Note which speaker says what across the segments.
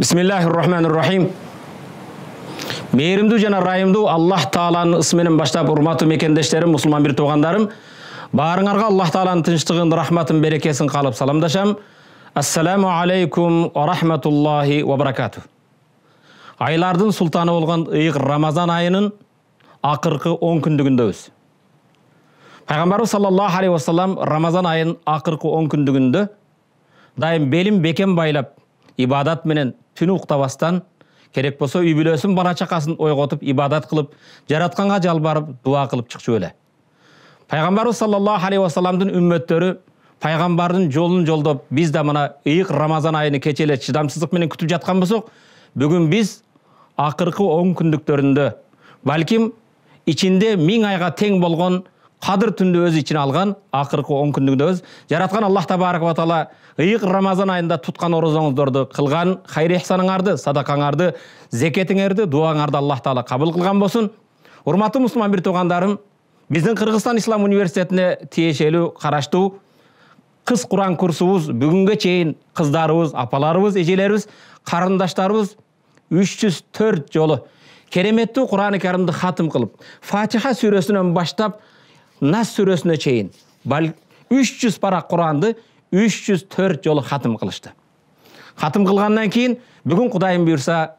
Speaker 1: бисмиллахи рахмани рахим мейірімді және райымды аллах тағаланың ысымен баштап урматтуу мекендештерим мұсылман бір туугандарым барыңарға аллах тағаланың тынчтыгын рахматын берекесін қалып саламдашам ассаламу алейкум ва рахматуллахи ва баракату айлардың сұлтаны болған ұйық рамазан айының ақырқы он күндігіндеміз пайғамбарымыз саллаллаху алейхи уассалам рамазан айының ақырқы он күндігінде дайым белім бекем байлап ибадат менен түні уктабастан керек болса үй бүлөсүн бала чакасын ойготуп ибадат кылып жаратканга жалбарып дуа кылып чыкчу беле пайгамбарыбыз саллаллаху алейхи вассаламдын үммөттөрү пайгамбардын жолун жолдоп биз да мына ыйык рамазан айыны эле чыдамсыздык менен күтүп жаткан болсок бүгүн биз акыркы он күндүктөрүндө балким ичинде миң айга тең болгон қадір түнді өз ішіне алған ақырғы он күндігінде өз жаратқан аллах табарак тағала ыйық рамазан айында тұтқан оразаңыздарды қылған хайр ихсаныңарды садақаңарды зекетіңерді дуаңарды аллах тағала қабыл қылған болсын құрматты мұсылман бір туғандарым біздің қырғызстан ислам университетіне тиешелүү караштуу қыс құран курсубуз бүгінге чейин қыздарыбыз апаларыбыз эжелерибиз қарындаштарыбыз үч жүз төрт жолы кереметтүү құран кәрімді хатым қылып фатиха сүресінен баштап нас сүресіне чейін бәл, 300 парақ құранды 304 жолы хатым қылышты хатым қылғаннан кейін бүгін құдайым бұйырса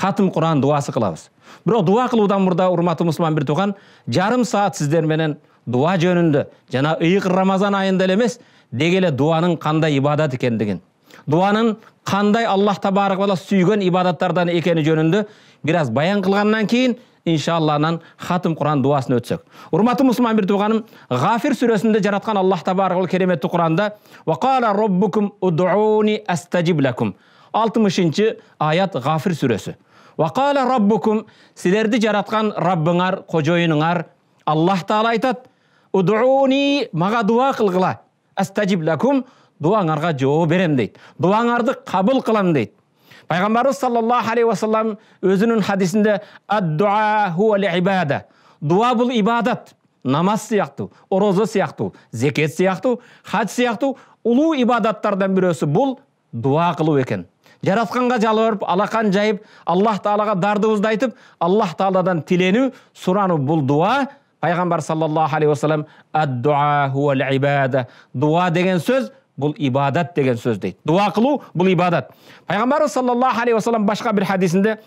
Speaker 1: хатым құран дуасы қыламыз бірақ дуа қылудан бұрда ұрматы мұсылман бір туған жарым сағат сіздерменен дуа жөнінде жана ұйық рамазан айында эле емес дегеле дуаның қандай ибадат екендігін дуаның қандай аллах табарак сүйген ибадаттардан екені жөнінде біраз баян қылғаннан кейін иншалланан хатым құран дуасын өтсек құрметті мұсылман бір туғаным ғафир сүресінде жаратқан аллах табаракал кереметті құранда уақала роббукум удуни астажиб лакум алтымышынчы аят ғафир сүресі уақала роббукум сіздерді жаратқан раббыңар қожойыныңар аллах тағала айтады удуни маға дуа қылғыла астажиб лакум дуаңарға жауап берем дейді дуаңарды қабыл қыламын дейді пайғамбарымыз саллаллаху алейхи уассалам өзінің хадисінде дуа хуа ибада дуа бұл ибадат намаз сияқты ораза сияқты зекет сияқты хадж сияқты ұлу ибадаттардан біреусі бұл дуа қылу екен жаратқанға жалбарып алақан жайып аллах тағалаға дардыңызды айтып аллах тағаладан тілену сұрану бұл дуа пайғамбар саллаллаху алейхи уассалам дуа деген сөз бұл ибадат деген сөз дейді дуа қылу бұл ибадат пайғамбарымыз саллаллаху алейхи уассалам басқа бір хадисінде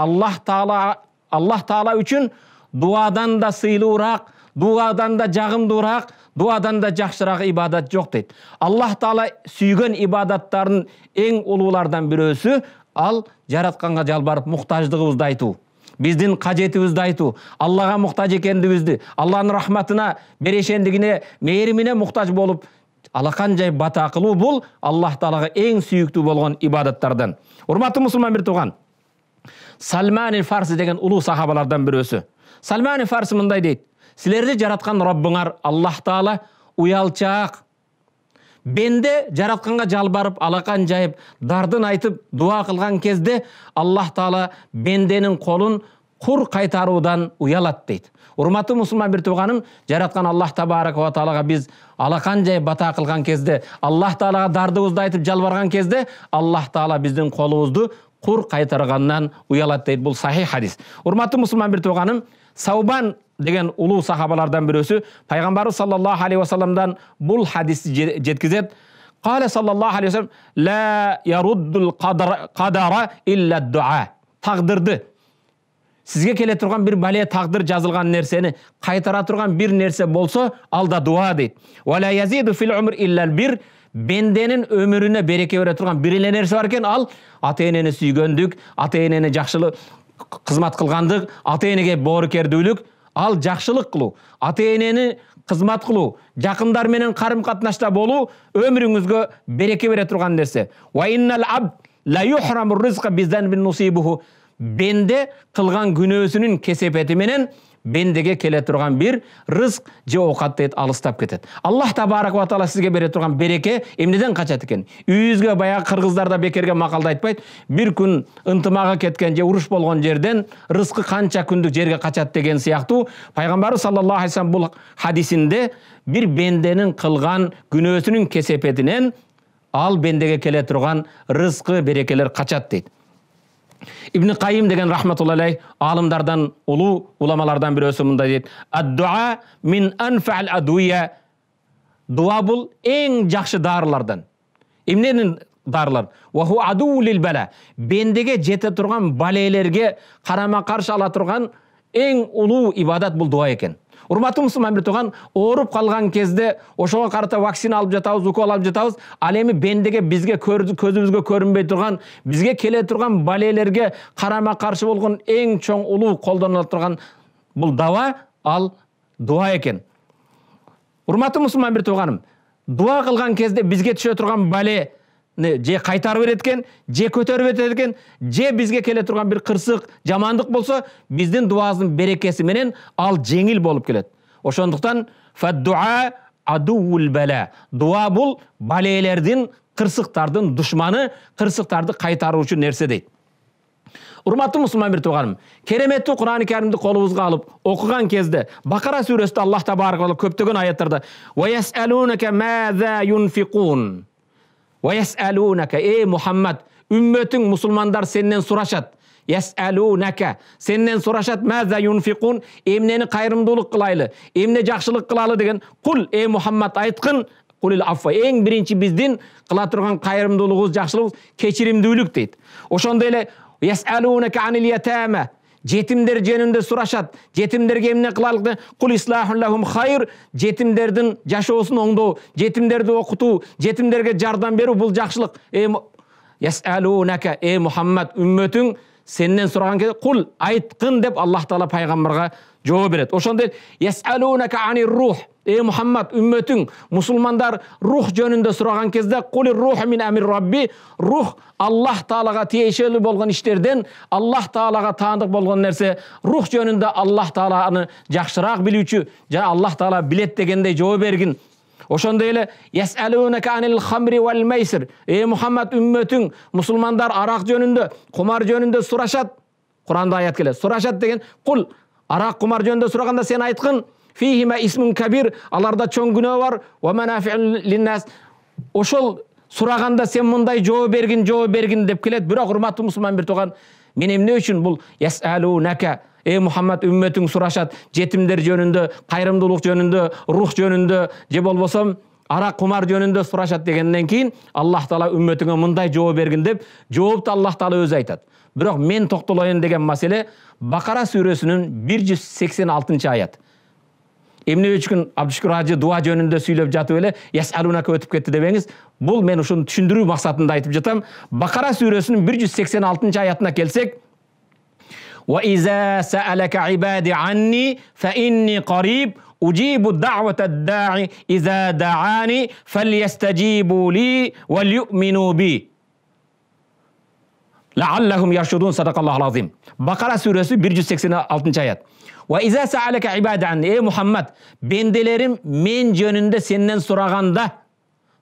Speaker 1: аллах тағала аллах тағала үшін дуадан да сыйлырақ дуадан да жағымдырақ дуадан да жақсырақ ибадат жоқ дейді аллах тағала сүйген ибадаттардың ең ұлылардан біреусі ал жаратқанға жалбарып мұқтаждығымызды айту біздің қажетімізді айту, Аллаға мұқтаж екендігімізді алланың рахматына берешендігіне, мейіріміне мұқтаж болып, Алақан жайып бата бұл, бул аллах таалага эң сүйікті болған ибадаттардан урматтуу мұсылман бир тууган сальмани фарси деген улуу сахабалардан бирөөсү сальмани фарси мындай дейді, сілерді жаратқан Раббыңар аллах таала уялчаак бенде жаратқанға жалбарып алақан жайып дардын айтып дуа қылған кезде аллах тағала бенденің қолын құр қайтарудан ұялады дейді құрметті мұсылман бір туғаным жаратқан аллах табарака тағалаға біз алақан жайып бата қылған кезде аллах тағалаға дардыбызды айтып жалбарған кезде аллах тағала біздің қолымызды құр қайтарғаннан ұялады дейді бұл сахи хадис құрметті мұсылман бір туғаным саубан деген улуу сахабалардан біреусі пайғамбарымыз саллаллаху алейхи уассаламдан бұл хадисті жеткізеді қала саллаллаху алейхи уассалам лә яруддул қадара илля дуа тағдырды сізге келе тұрған бір бәле тағдыр жазылған нәрсені қайтара тұрған бір нәрсе болса алда дуа дейді бенденің өміріне береке бере тұрған бір еле нәрсе бар екен ал ата енені сүйгендік ата енені жақсылық қызмат қылғандық ата енеге боркердүүлүк ал жақшылық қылу ата енені қызмат қылу жақындарменен қарым қатынаста болу өміріңізге береке бере тұрған нәрсе бенде қылған күнәсінің кесепетіменен бендеге келе тұрған бір рызқ же оқат дейді алыстап кетеді аллах табарак уа сізге бере тұрған береке эмнеден качат экен үйүбүзгө баягы кыргыздарда бекерге мақалды айтпайт бир күн ынтымағы кеткен же уруш болгон жерден рызқы канча күндүк жерге качат деген сыяктуу Пайғамбары саллаллаху алейхи бұл бул хадисинде бир бенденин кылган күнөөсүнүн ал бендеге келе турган рызқы берекелер качат дейт ибн қайым деген алей, алымдардан ғалымдардан ұлы ғұламалардан біреусі мындай дейді аддуа мин адуия дуа бұл ең жақсы дарылардан емнен дарылар бендеге жете тұрған балейлерге қарама қарсы ала тұрған ең ұлу ибадат бұл дуа екен урматтуу мусулман бир тууган ооруп калган кезде ошого карата вакцина алып жатабыз укол алып жатабыз ал эми бендеге бизге көзүбүзгө көрүнбөй турган бизге келе турган балелерге карама каршы болгон эң чоң улуу колдонула турган бул даба ал дуа экен урматтуу мусулман бир тууганым дуа кылган кезде бизге түшө турган бале же қайтарып береді екен же көтеріп кетеді екен же бізге келе тұрған бір қырсық жамандық болса біздің дуамыздың берекесі менен ал жеңіл болып келеді ошондуктан дуа бұл бәлелердің қырсықтардың душманы қырсықтарды қайтарушы нәрсе дейді урматтуу мусулман бир тууганым кереметтүү курани каримди колубузга алып оқыған кезде бакара сүрөсүндө аллах тағала көптөгөн аяттарда ей мұхаммад үмметің мұсылмандар сенен сұрашат ясәлунәкә сенен сұрашат мәза юнфикун емнені қайырымдылық қылайлы емне жақсылық қылалы деген құл ей мұхаммад айтқын ең бірінші біздің қыла тұрған қайырымдылығыңыз дейт. кешірімділік дейді ошондой эле жетімдер жөнінде сұрашат жетімдерге эмне кылалык жетімдердің хайр жетимдердин жашоосун оңдоо жетимдерди окутуу жетимдерге жардам берүү бул жакшылык эй Мухаммад, үмметің, сеннен сұраған кезде құл айтқын деп аллах тағала пайғамбарға жауап береді ошондай рух ей мұхаммад үмметің мұсылмандар рух жөнінде сұраған кезде рух мин амир рабби рух аллах тағалаға тиешелі болған іштерден аллах тағалаға таандық болған нәрсе рух жөнінде аллах тағаланы жақсырақ білуші жана аллах тағала білет дегендей жауап бергін ошондой эле анил хамри вал майсир эй мухаммад үммөтүң мусулмандар арак жөнүндө кумар жөнүндө сурашат куранда аят келет сурашат деген кул арак кумар жөнүндө сураганда сен айткын фихима исмун кабир аларда чоң күнөө бар ошол сураганда сен мындай жооп бергин жооп бергин деп келет бирок урматтуу мусулман бир тууган мен эмне үчүн бул ей мұхаммад үмметің сұрашат жетімдер жөнінде қайырымдылық жөнінде рух жөнінде же болбосо ара құмар жөнінде сұрашат дегеннен кейін аллах тағала үмметіңе мындай жооп бергін деп жоопты аллах тағала өзі айтады бірақ мен тоқталайын деген мәселе бақара сүресінің 186 аят эмне үчүн абдышүкүр ажы дуа жөнүндө сүйлөп жатып эле ясалунака өтүп кетти дебеңиз бул мен ушуну түшүндүрүү максатында айтып жатам бакара сүрөсүнүн бир жүз сексен алтынчы аятына келсек وَاِذَا سَأَلَكَ عِبَادِ عَنِّي فَاِنِّي قَرِيبٌ اُجِيبُ الدَّعْوَةَ الدَّاعِ اِذَا دَعَانِ فَلْيَسْتَجِيبُوا لِي وَلْيُؤْمِنُوا بِي لَعَلَّهُمْ يَرْشُدُونَ Sadakallahu azim. Bakara suresi 186. ayet. Ve izâ se'aleke ibâdenni. Ey Muhammed, bendelerim men yönünde senden soraganda.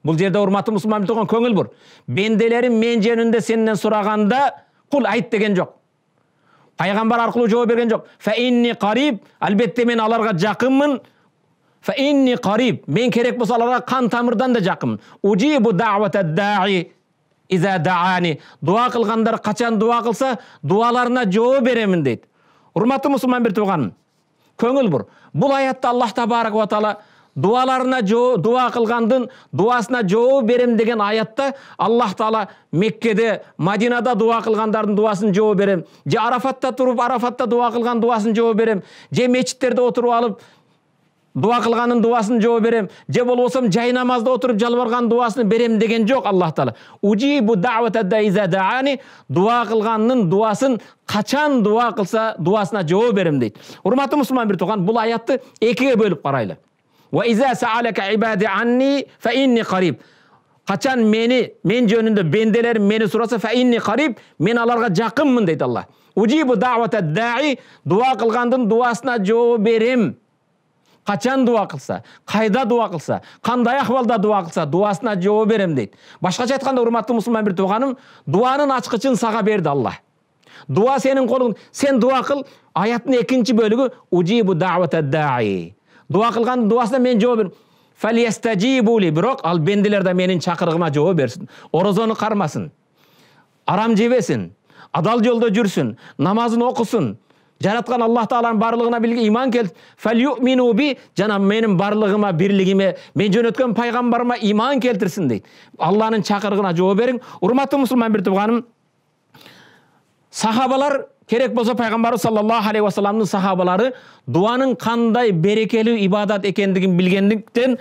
Speaker 1: Бұл жерде урматты мұсылман білдіған көңіл бұр. Бенделерім мен жөнінде сенен сұрағанда құл айт деген жоқ. пайғамбар арқылы жауап берген жоқ инни қариб әлбетте мен аларға жақынмын инни қариб мен керек болса аларға қан тамырдан да жақынмын уджибу даи иза даани дуа қылғандар қашан дуа қылса дуаларына жауап беремін дейді құрметті мұсылман бір туғаным көңіл бұр бұл аятта аллах табарак тағала дуаларына жоо дуа кылгандын дуасына жоо берем деген аятта аллах таала меккеде мадинада дуа кылгандардын дуасын жоо берем же арафатта туруп арафатта дуа кылган дуасын жоо берем же мечиттерде отуруп алып дуа кылганын дуасын жооп берем же болбосом жай намазда отуруп жалбарған дуасын берем деген жок аллах таала дуа қылғанның дуасын качан дуа кылса дуасына жооп берем дейт урматтуу мусулман бир тууган бул аятты экиге бөлүп карайлы қашан мені мен жөнінде бенделерім мені сұраса фаинни қариб мен аларға жақынмын дейді алла уджибу дауата даи дуа қылғандың дуасына жауап берем қачан дуа қылса қайда дуа қылса қандай ахуалда дуа қылса дуасына жауап берем дейді басқаша айтқанда құрметті мұсылман бір туғаным дуаның ашқышын саға берді алла дуа сенің қолың сен дуа қыл аяттың екінші бөлігі уджибу дауата даи дуа кылган дуасына мен жооп берем бірақ ал бенделер де менің шақырығыма жооп берсін орозону қармасын арам жебесін адал жолда жүрсін намазын оқысын жаратқан алла тағаланың барлығына білген иман келді фәлюмину би менің барлығыма бірлігіме мен жөнөткөн пайғамбарыма иман келтірсін дейді алланың шақырығына жооп берің құрметті мұсылман бір туғаным сахабалар керек болса пайғамбар саллаллаху алейхи уассаламның сахабалары дуаның қандай берекелі ибадат екендігін білгендіктен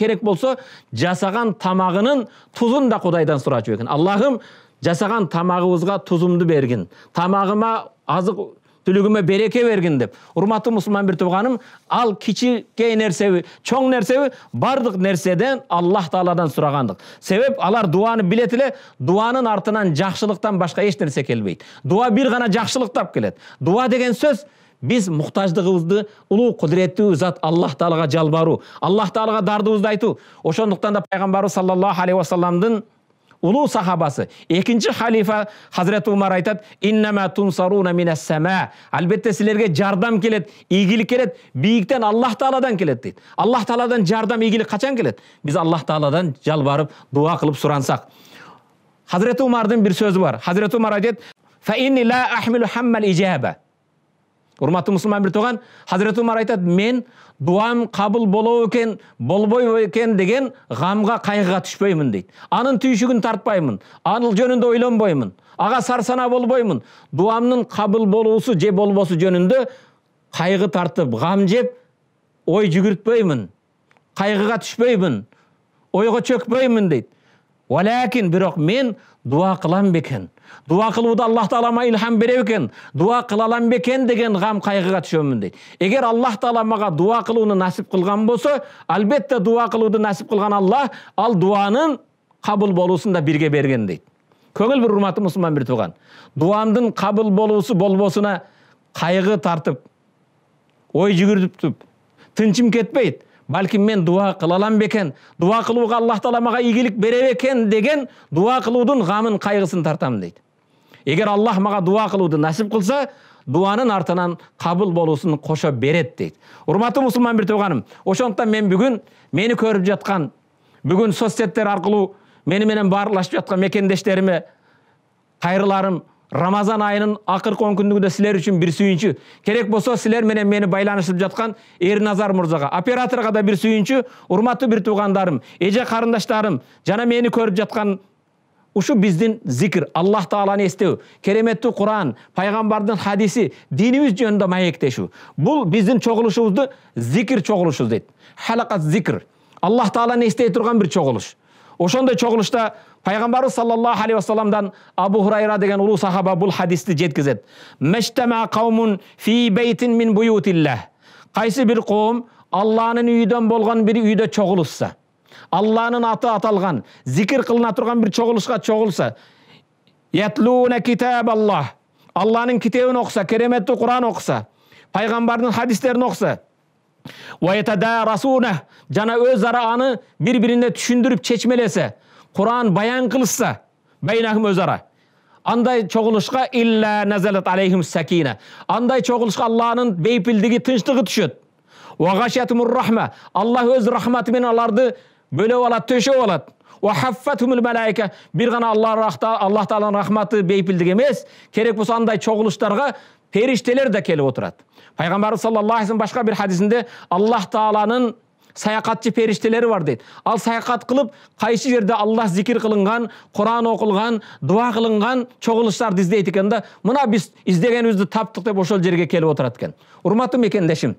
Speaker 1: керек болса жасаған тамағының тұзын да құдайдан сұрап жіберген аллахым жасаған тамағымызға тұзымды бергін тамағыма азық түлүгүмө береке бергин деп урматтуу мусулман тууганым ал кичикей нерсеби чоң нерсеби баардык нерседен аллах тааладан сурагандык себеп алар дубаны билет эле дубанын артынан жакшылыктан башка эч нерсе келбейт дуба бир гана жакшылыктап келет дуба деген сөз биз муктаждыгыбызды улуу кудуреттүү зат аллах таалага жалбаруу аллах таалага дардыбызды айтуу ошондуктан да пайгамбарыбыз саллаллаху алейхи вассаламдын ұлы сахабасы екінші халифа хазірет умар айтады иннама тунсаруна әлбетте сілерге жардам келеді игілік келеді биіктен аллах тағаладан келеді дейді аллах тағаладан жардам игілік қашан келеді біз аллах тағаладан жалбарып дұға қылып сұрансақ хазірет умардың бір сөзі бар хазірет умар айтады ла ахмилу хаммал мұсылман бір умар айтады мен дуам қабыл болу екен болбой екен деген ғамға қайғыға түшпеймін дейді анын түйшігін тартпаймын аныл жөнінде ойланбаймын аға сарсана болбоймын дуамның қабыл болуысы же болбосы жөнінде қайғы тартып ғам жеп ой жүгіртпеймін қайғыға түшпеймін ойға чөкпеймін дейді уәләкин бірақ мен дуа қылам бекен дуа қылуды аллах таалама илхам береді екен дуа қыла аламын деген ғам қайғыға түсемін дейді егер аллах тағала маған дуа қылуыны нәсіп қылған болса әлбетте дуа қылуды нәсіп қылған аллах ал дуаның қабыл болусын да бірге берген дейді көңіл бір құрматы мұсылман бір туған дуамдың қабыл болуысы болбосына қайғы тартып ой жүгіртіп тұрып тынчым кетпейді бәлкім мен дуа қылалам бекен, дуа қылуға аллах таламаға мага игілік бере бекен деген дуа қылудың ғамын қайғысын тартам дейді егер аллах маға дуа қылуды насип қылса дуаның артынан қабыл болусын қоша берет дейді урматтуу мұсылман бір тууганым ошондуктан мен бүгін мені көріп жатқан бүгін соцсеттер арқылы менен барлашып жатқан мекендештеріме қайрыларым рамазан айынын акыркы он күндүгүндө силер үчүн бир сүйүнчү керек болсо силер менен мени байланыштырып жаткан эрназар мырзага операторго да бир сүйүнчү урматтуу бир туугандарым эже карындаштарым жана мени көрүп жаткан ушу биздин зикир аллах тааланы эстөө кереметтүү куран пайгамбардын хадиси динибиз жөнүндө маектешүү бул биздин чогулушубузду зикир чогулушубуз дейт халакат зикр аллах тааланы эстей турган бир чогулуш ошондой чогулушта пайғамбарымыз саллаллаху алейхи уассаламдан абу хурайра деген ұлы сахаба бұл хадисті жеткізеді қаумун қайсы бір қауым алланың үйден болған бір үйде чоғылысса алланың аты аталған зикір қылына тұрған бір чоғылышқа чоғылса ятлуна китаб аллах алланың кітебін оқыса кереметті құран оқыса пайғамбардың хадистерін оқыса жана өзара аны бір біріне түсіндіріп чечмелесе құран баян қылысса өз өзара андай чоғылышқа иллә назалат алейхим сәкина андай чоғылышқа алланың бейпілдігі тыныштығы түседі рахма Алла өз рахматымен аларды бөліп алады төшеп алады малайка бір ғана алла аллах тағаланың рахматы бейпілдігі емес керек болса андай чоғылыштарға періштелер де келіп отырады пайғамбарымыз саллаллаху башқа басқа бір хадисінде аллах тағаланың саяхатчы периштелери бар дейт ал саяхат кылып кайсы жерде аллах зикир кылынган куран окулган дуа кылынган чогулуштарды издейт экен да мына биз издегенибизди таптык деп ошол жерге келип отурат экен урматтуу мекендешим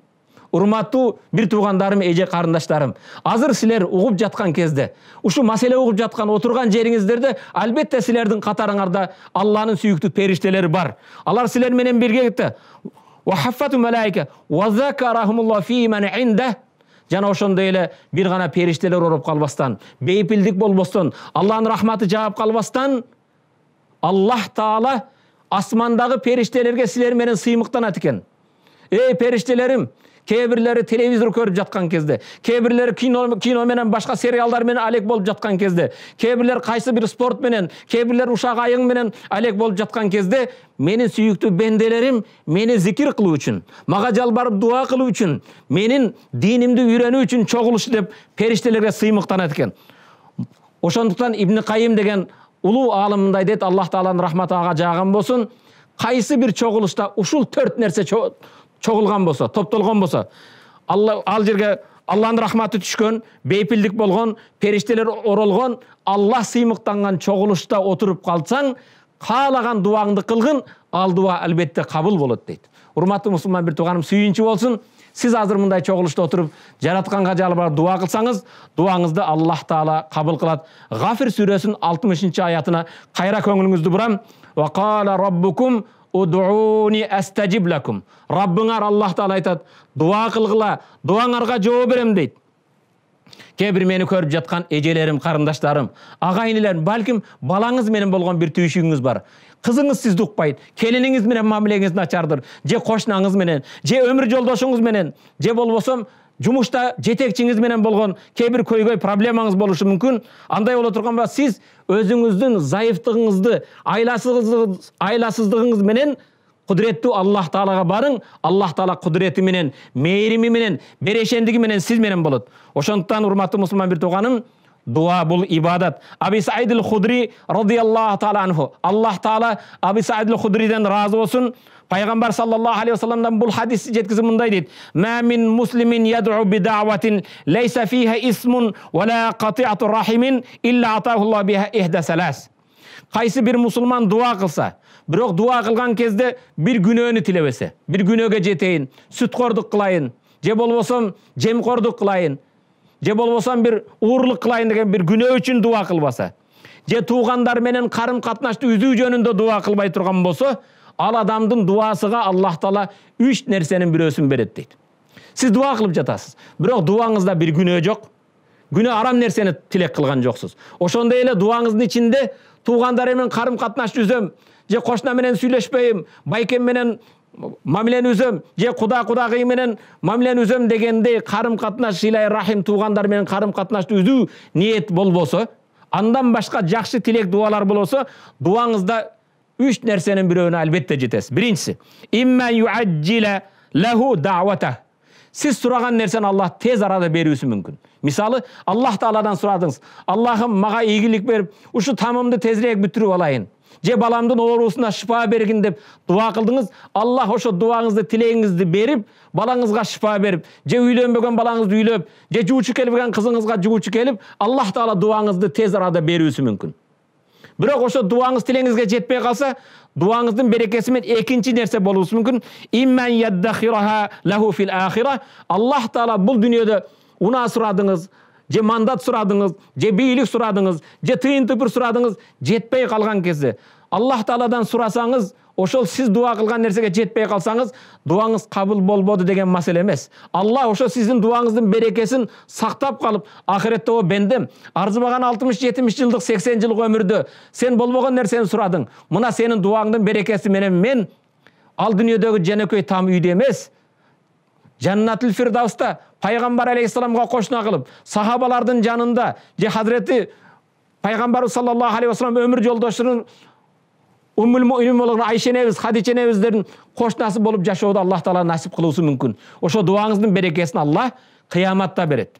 Speaker 1: урматтуу бир туугандарым эже карындаштарым азыр силер угуп жаткан кезде ушу маселе угуп жаткан отурган жериңиздерде албетте силердин катарыңарда алланын сүйүктүү периштелери бар алар силер менен биргеликте жана ошондой эле бир гана периштелер ороп калбастан бейпилдик болбостон алланын рахматы жаап калбастан аллах таала асмандагы периштелерге силер менен сыймыктанат экен эй периштелерим кейбірлері телевизор көріп жатқан кезде кейбірлері кино киноменен басқа сериалдармен алек болып жатқан кезде кейбірлер қайсы спорт ушак кейбірлер менен алек болып жатқан кезде менин сүйүктүү бенделерим мени зикир кылуу үчүн мага жалбарып дуа кылуу үчүн менин динимди үйрөнүү үчүн чоғылыш деп периштелерге сыймыктанат экен ошондуктан ибн кайым деген улуу алым мындай дейт аллах тааланын рахматы ага жааган болсун кайсы бир чогулушта ушул төрт нерсе чогулган болсо топтолгон болсо алла ал жерге алланын рахматы түшкөн бейпилдик болгон периштелер оролгон алла сыймыктанган чогулушта отуруп калсаң каалаган дубаңды кылгын ал дуба албетте кабыл болот дейт урматтуу мусулман бир тууганым сүйүнчү болсун сиз азыр мындай чогулушта отуруп жаратканга жалбарып дуба кылсаңыз дубаңызды аллах таала кабыл кылат гафир сүрөсүнүн алтымышынчы аятына кайра көңүлүңүздү бурам удууни астажиб лакум раббыңар аллах тағала айтады дуа қылғыла дуаңарға жоу беремін дейді кейбір мені көріп жатқан ежелерім қарындаштарым аға бәлкім балаңыз менен болған бір түйшігіңіз бар қызыңыз сізді ұқпайды келініңіз менен мамілеңіз начардыр же қошнаңыз менен же өмір жолдошыңыз менен же болбосом жұмышта менен болған кейбір көйгөй проблемаңыз болушы мүмкін андай бола ба сіз өзіңіздің зайыптығыңызды, айласыздығыңыз, менен құдіретті аллах тағалаға барың аллах тағала құдіреті менен мейірімі менен берешендігі менен сіз менен болот ошондуктан урматтуу мусулман бир тууганым Dua бұл ibadat. Abi Said el-Hudri radıyallahu ta'ala anhu. Allah Ta'ala Abi Said el-Hudri'den razı olsun. Peygamber sallallahu aleyhi ve sellem'den bu hadis жеткізі мындай дейді. Мә мин муслимин ядъу би да'ватин лейса фиха исмун ва ла қати'ату рахимин илля атахулла биха ихда салас. Қайсы бір мұсылман дуа қылса, бірақ дуа қылған кезде бір күнөні тілебесе, бір күнөге жетейін, сүтқордық қылайын, же болбосом жемқордық қылайын, же болбосо бир уурулук кылайын деген бир күнөө үчүн дуа кылбаса же туугандар менен карым катнашты үзүү жөнүндө дуа кылбай турган болсо ал адамдын дубасыга аллах таала үч нерсенин бирөөсүн берет дейт сиз дуба кылып жатасыз бирок дубаңызда бир күнөө жок күнөө арам нерсени тилек кылган жоксуз ошондой эле дубаңыздын ичинде туугандар менен карым катнаш түзөм же кошуна менен сүйлөшпөйм байкем менен мамилен үзем же құда менен мамилен үзем дегенде қарым қатынас сыйлай рахим туғандармен қарым қатынасты үзүү ниет болбосо андан башка жакшы тилек дубалар болбосо дубаңызда үч нерсенин бирөөнө албетте жетесиз биринчиси сіз сұраған нәрсені аллах тез арада берүүсү мүмкін Мисалы аллах тааладан сурадыңыз аллахым мага ийгилик беріп ушу тамымды тезирээк бүтүрүп алайын же баламдын оорусуна шыпа бергин деп дуа кылдыңыз аллах ошо дубаңызды тилегиңизди берип балаңызга шыпа берип же үйлөнбөгөн балаңызды үйлөп же жуучу келбеген кызыңызга жуучу келип аллах таала дубаңызды тез арада берүүсү мүмкүн бирок ошо дубаңыз тилегиңизге жетпей калса дубаңыздын берекеси менен экинчи нерсе болуусу мүмкүн аллах таала бул дүйнөдө унаа сурадыңыз же мандат сұрадыңыз же бийлик сұрадыңыз же тыйын тыпыр сұрадыңыз жетпей қалған кезде аллах тағаладан сұрасаңыз ошол сіз дуа қылған нәрсеге жетпей қалсаңыз дуаңыз қабыл болбоды деген мәселе емес алла ошо сіздің дуаңыздың берекесін сақтап қалып ақыретте о бендем арзымаған алтымыш 70 жылдық 80 жылдық өмірде сен болмаған нәрсені сұрадың мына сенің дуаңдың берекесі менен мен ал дүниедегі жәнекей там үйде емес жаннатул фирдауста пайғамбар алейхисаламға қошына қылып сахабалардың жанында же хазіреті пайғамбарымыз саллаллаху алейхи вассалам өмір жолдошының уммул мумин болгон айша энебиз хадича энебиздердин кошунасы болуп жашоодо аллах таала насип кылуусу мүмкүн ошо дубаңыздын берекесин алла кыяматта берет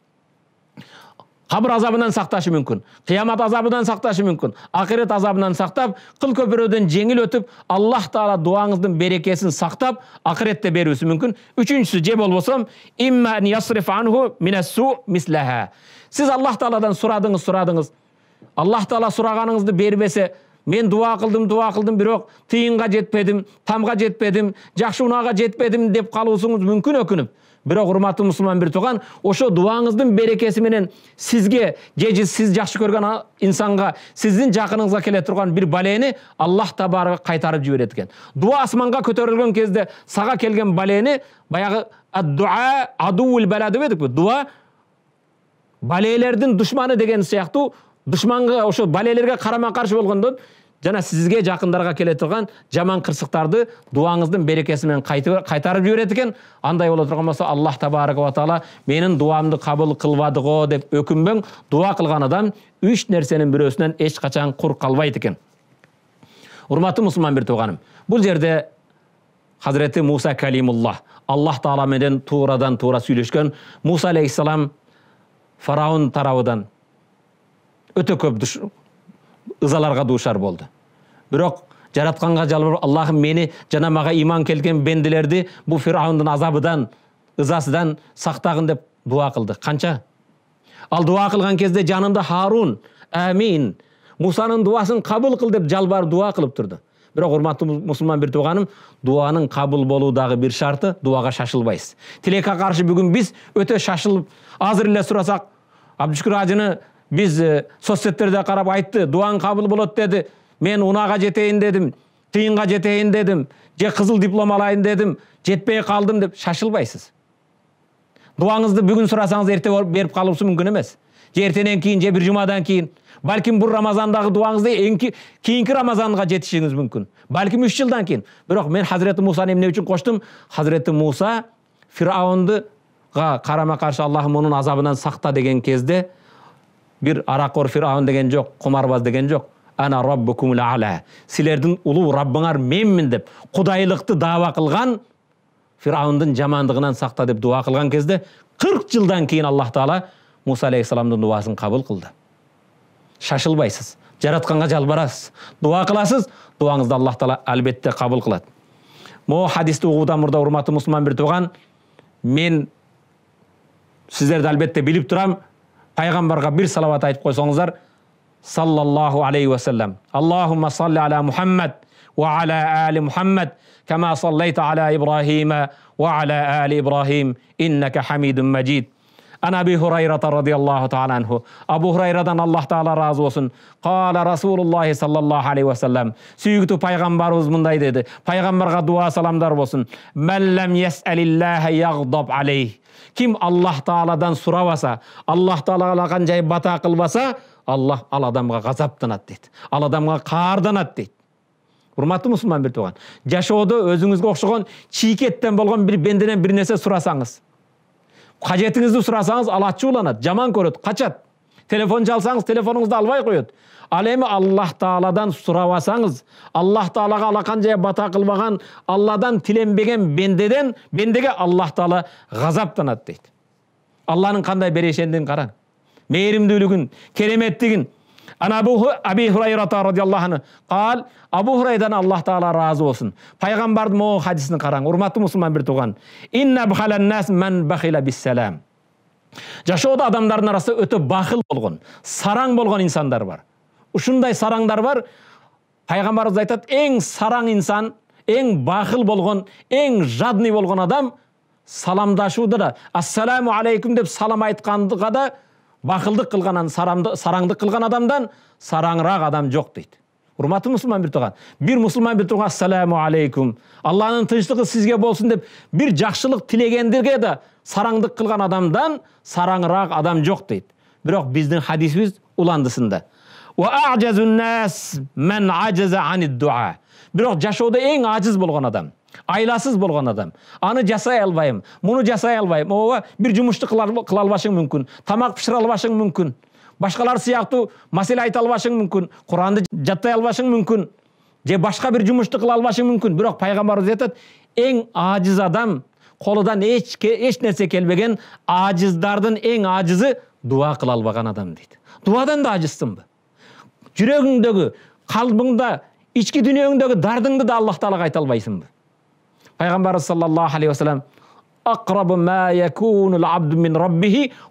Speaker 1: қабыр азабынан сақташы мүмкін қиямат азабынан сақташы мүмкін ақирет азабынан сақтап қыл көпүрөдөн жеңіл өтіп аллах таала дуаңыздың берекесін сақтап акыретте беруісі мүмкін үшіншісі же болбосам сіз аллах тааладан сұрадыңыз сұрадыңыз аллах таала сұрағаныңызды бербесе мен дуа қылдым дуа қылдым бирок тиынға жетпедім тамға жетпедім жақсы унаага жетпедім деп калуусуңуз мүмкүн өкүнүп бирок урматтуу мусулман бир тууган ошо дубаңыздын берекеси менен сизге же сиз жакшы көргөн инсанга сиздин жакыныңызга келе турган бир балени аллах табары кайтарып жиберет экен дуа асманга көтөрүлгөн кезде сага келген балени баягы дуа адуул бала деп эдикпи дуа балелердин душманы деген сыяктуу душманга ошо балелерге қарама каршы болгондон жана сизге жакындарга келе турган жаман кырсыктарды дубаңыздын берекеси менен кайтарып жиберет экен андай боло турган болсо аллах табарака ва таала менин дуамды кабыл кылбады го деп өкүнбөң дуа кылган адам үч нерсенин бирөөсүнөн эч качан кур калбайт экен урматтуу мусулман бир тууганым бул жерде хазіреті муса калимулла аллах тағаламенен туурадан тура сөйлескен муса алейхисалам фараон тарабыдан өте көп ызаларға душар болды бирок жаратканга жалбарып аллахым мени жана мага иман келген бенделерди бул фираундун азабыдан ызасыдан сактагын деп дуа кылды канча ал дуа кылган кезде жанымда харун әмин мусанын дуасын кабыл кыл деп жалбарып дуа кылып турду бирок урматтуу мусулман бир тууганым дуанын кабыл болуу дагы бир шарты дуаға шашылбайсыз тилекке каршы бүгүн биз өтө шашылып азыр эле сурасак абдышүкүр ажыны біз соцсеттерде қарап айтты дуаң қабыл болады деді мен унаға жетейін дедім тиынға жетейін дедім же қызыл диплом алайын дедім жетпей қалдым деп шашылбайсыз дуаңызды бүгін сұрасаңыз ерте беріп қалусы мүмкін емес же ертеңнен кейін же бір жұмадан кейін бәлкім бұл рамазандағы дуаңызды кейінгі рамазанға жетішіңіз мүмкін бәлкім үш жылдан кейін бірақ мен хазіреті мұсаны емне үшін қоштым хазіреті муса фираундыға қарама қарсы аллахым оның азабынан сақта деген кезде бір арақор фираун деген жоқ, кумарбаз деген жоқ ана роббукумул аля силердин улуу раббыңар менмін деп құдайлықты дава қылған фираундун жамандығынан сақта деп дуа қылған кезде кырк жылдан кейін аллах таала муса алейхисаламдын дубасын кабыл кылды шашылбайсыз жаратқанға жалбарасыз дуа кыласыз дубаңызды аллах таала албетте қабыл кылат могу хадисти угуудан мұрда урматтуу мусулман бір туған мен сіздерді әлбетте біліп тұрам пайғамбарға бір салауат айтып қойсаңыздар саллаллаху алейхи уассалам аллахумма салли аля мухаммад уа аля али мухаммад кәма саллайта аля ибрахима уа аля али ибрахим иннака хамидун мажид عن أبي هريرة رضي الله تعالى عنه أبو هريرة الله تعالى razı olsun قال رسول الله صلى الله عليه وسلم سيكتو пайғамбарымыз мындай деді пайғамбарға дуа саламдар болсын мән ләм ясәлилләһә яғдаб алейх ким аллах тааладан сұрабаса аллах тааладан жай бата қылбаса аллах ал адамға ғазаптанады дейді ал адамға қарданады дейді құрметті мұсылман бір туған жашоодо өзіңізге ұқсаған чийкеттен болған бір бенденен бір нәрсе сұрасаңыз қажетіңізді сұрасаңыз ал ачууланады жаман көреді қачат. телефон жалсаңыз телефоныңызды албай қояды ал эми аллах тааладан сурабасаңыз аллах таалага алакан жайып бата кылбаган алладан тиленбеген бендеден бендеге аллах таала газаптанат дейт алланын кандай берешендигин караң мээримдүүлүгүн кереметтигин ана аби хурайрата радиаллаху анху кал абу хурайдан аллах таала ыраазы болсун пайгамбардын могу хадисин караң урматтуу мусулман бир тууган жашоодо адамдардын арасында өтө бахыл болгон сараң болгон инсандар бар ұшындай сараңдар бар пайғамбарымыз айтады ең сараң инсан ең бақыл болған ең жадный болған адам саламдашуды да ассаламу алейкум деп салам айтқандыға да бақылдық қылған сарамды, сараңдық қылған адамдан сараңырақ адам жоқ дейді урматтуу мұсылман бір туған бір мұсылман бір туған ассаламу алейкум алланың тыныштығы сізге болсын деп бір жақсылық тілегендерге де сараңдық қылған адамдан сараңырақ адам жоқ дейді бірақ біздің хадисіміз уландысында من عجز عن الدعاء бирок жашоодо эң ажиз болгон адам айласыз болгон адам аны жасай албайм муну жасай албайм ооба бир жумушту кыла албашың мүмкүн тамак бышыра албашың мүмкүн башкалар сыяктуу маселе айта албашың мүмкүн куранды жаттай албашың мүмкүн же башка бир жумушту кыла албашың мүмкүн бирок пайгамбарыбыз айтат эң ажыз адам колунан эч эч нерсе келбеген ажиздардын эң ажызы дуа кыла албаган адам дейт дуадан да ажызсыңбы жүрегіңдегі қалбыңда ішкі дүниеңдегі дардыңды да аллах тағалаға айта алмайсың пайғамбарымыз саллаллаху алейхи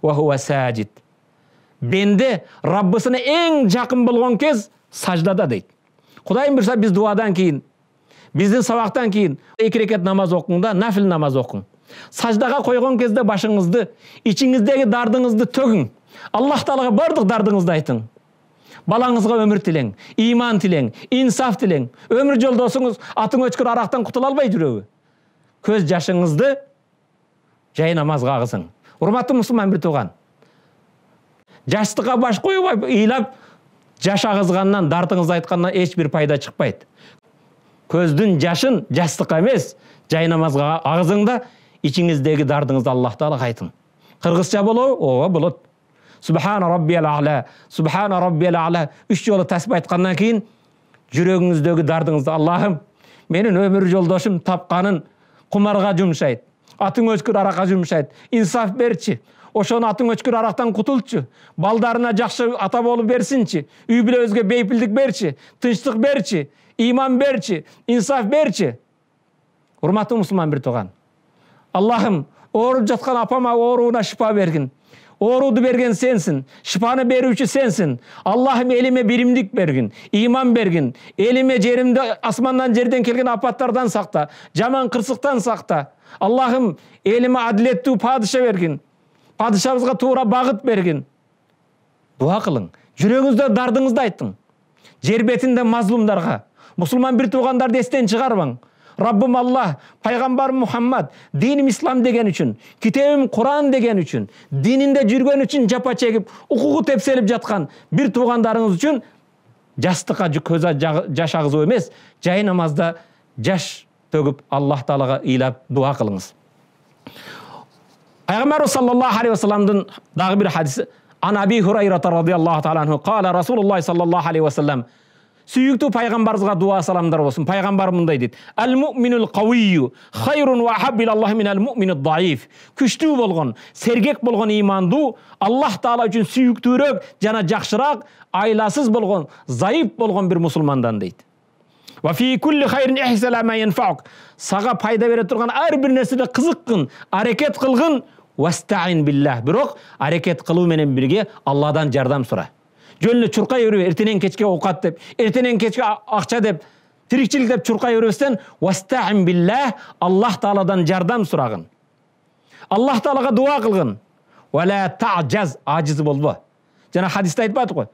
Speaker 1: уассалам бенде раббысына ең жақын болған кез саждада дейді құдайым бұйырса біз дуадан кейін біздің сабақтан кейін екі рекет намаз оқың да намаз оқың саждаға қойған кезде башыңызды ішіңіздегі дардыңызды төгің аллах тағалаға барлық дардыңызды айтың балаңызға өмір тілең иман тілең инсаф тілең өмір жолдосыңыз атың өткір арақтан құтыла алмай жүрөбү көз жашыңызды жай намазға ағызың құрметті мұсылман бір туған жастыққа баш қойып ыйлап жаш ағызғаннан дартыңызды айтқаннан ешбір пайда шықпайды көздің жашын жастыққа емес жай намазға да ішіңіздегі дардыңызды аллах таалага айтың қырғызша болобу ооба болот субхана рабби аля субхана рабби аля үш жолы тасбих айтқаннан кейін жүрегіңіздегі дардыңызды аллахым менің өмір жолдашым тапқанын құмарға жұмсайды атың өшкір араққа жұмсайды инсаф берші ошоны атың өшкір арақтан құтылшы. балдарына жақсы ата болып берсінші үй бүлөбүзгө бейпилдик берші тынчтык берші иман берші инсаф берші урматтуу мусулман бир тууган аллахым ооруп жаткан апама ооруна шипа бергин Оруды берген сенсің, шипаны беруші сенсің. Аллахым еліме биримдік берген, иман берген. Еліме жерімді асмандан жерден келген апаттардан сақта, жаман қырсықтан сақта. Аллахым еліме әділетті падыша берген. Падышабызға тура бағыт берген. Дуа қылың. Жүрегіңізді дардыңызды айттың. Жер бетінде мазлумдарға, мұсылман бір туғандарды естен шығарбаң Rabbim Allah, Peygamber Muhammed, dinim İslam degen üçün, kitabım Kur'an degen üçün, dininde жүргөн üçün жапа чегип, укугу тепселип жаткан бир туугандарыңыз үчүн жастыққа көз жаш агызуу эмес, жай намазда жаш төгүп Аллах Таалага ыйлап дуа кылыңыз. Пайгамбар саллаллаху алейхи вассаламдын дагы бир хадиси Ан Аби Хурайра радийаллаху таала анху кала Расулуллах саллаллаху алейхи вассалам сүйікті пайғамбарымызға дуа саламдар болсын пайғамбар мындай дейді әл муминул қауию хайрун мин әл сергек болған иманду аллах таала үчүн сүйіктірек жана жақшырақ айласыз болған зайып болған бір мұсылмандан дейді саға пайда бере тұрған бир бир нерседе кызыккын қылғын вастаин биллах бирок аракет кылуу менен бирге алладан жардам сура жөн эле чуркай бербей эртенен кечке оокат деп эртенен кечке акча деп тирикчилик деп чуркай бербестен уастаин биллах аллах тааладан жардам сурагын аллах таалага дуа кылгын уәлә тажаз ажиз болбо жана хадисте айтпадық қой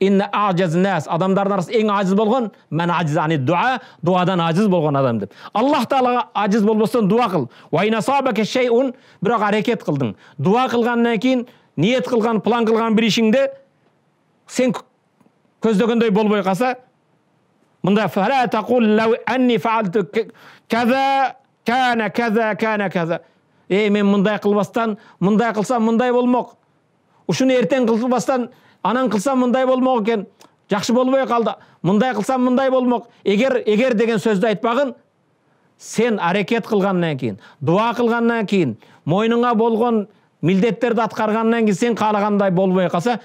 Speaker 1: инна ажаз нас адамдардың арасында эң ажыз болгон мен ажиз ани дуа дуадан ажыз болгон адам деп аллах таалага ажыз болбостон дуа қыл бирок шейун бірақ әрекет қылдың дуа қылғаннан кейін ниет кылган план кылган бир ишиңди сен көздегендей болбой қалса мұнда фара тақул ей мен мындай қылбастан мындай қылсам мындай болмақ үшін ертен қылбастан анан қылсам мындай болмақ екен жақсы болмай қалды мұндай қылсам мұндай болмақ егер егер деген сөзді айтпағын сен әрекет қылғаннан кейін дуа қылғаннан кейін мойныңа болған милдеттерді атқарғаннан кейін сен қалағандай болмай қалса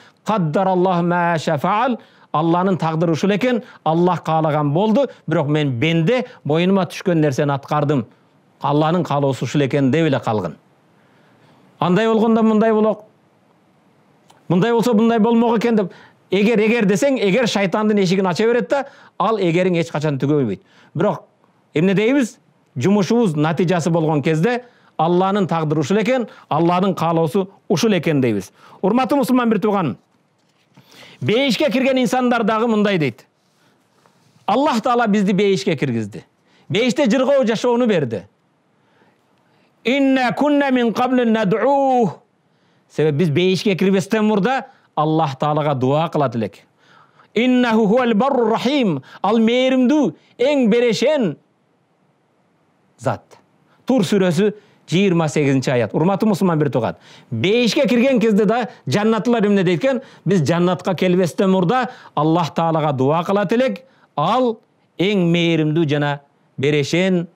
Speaker 1: алланың тағдыры ушул екен аллах қалаған болды бірақ мен бенде мойныма түшкөн нәрсені атқардым Алланың каалоосу ушул екен деп еле калгын андай болғанда мындай болоқ. мындай болса мындай болмок екен деп егер егер десең егер шайтандын эшигин аша береді да ал эгериң ешқашан качан бірақ бирок эмне дейбиз жумушубуз натыйжасы кезде алланың тағдыры ұшыл екен алланың қалаусы ұшыл екен дейміз Ұрматы мұсылман бір туған, бейішке кірген инсандардағы мындай дейді аллах тағала бізді бейішке кіргізді бейіште жырғау жашауны берді себебі біз бейішке кірбестен мұрда аллах тағалаға дуа қылады елек рахим ал мейірімді эң берешен зат тур сүресі жыйырма сегизинчи аят урматтуу мусулман бир тууган бейишке кирген кезде да жаннаттылар эмне дейт экен биз жаннатка келбестен мурда аллах таалага дуа кылат элек ал эң мээримдүү жана берешен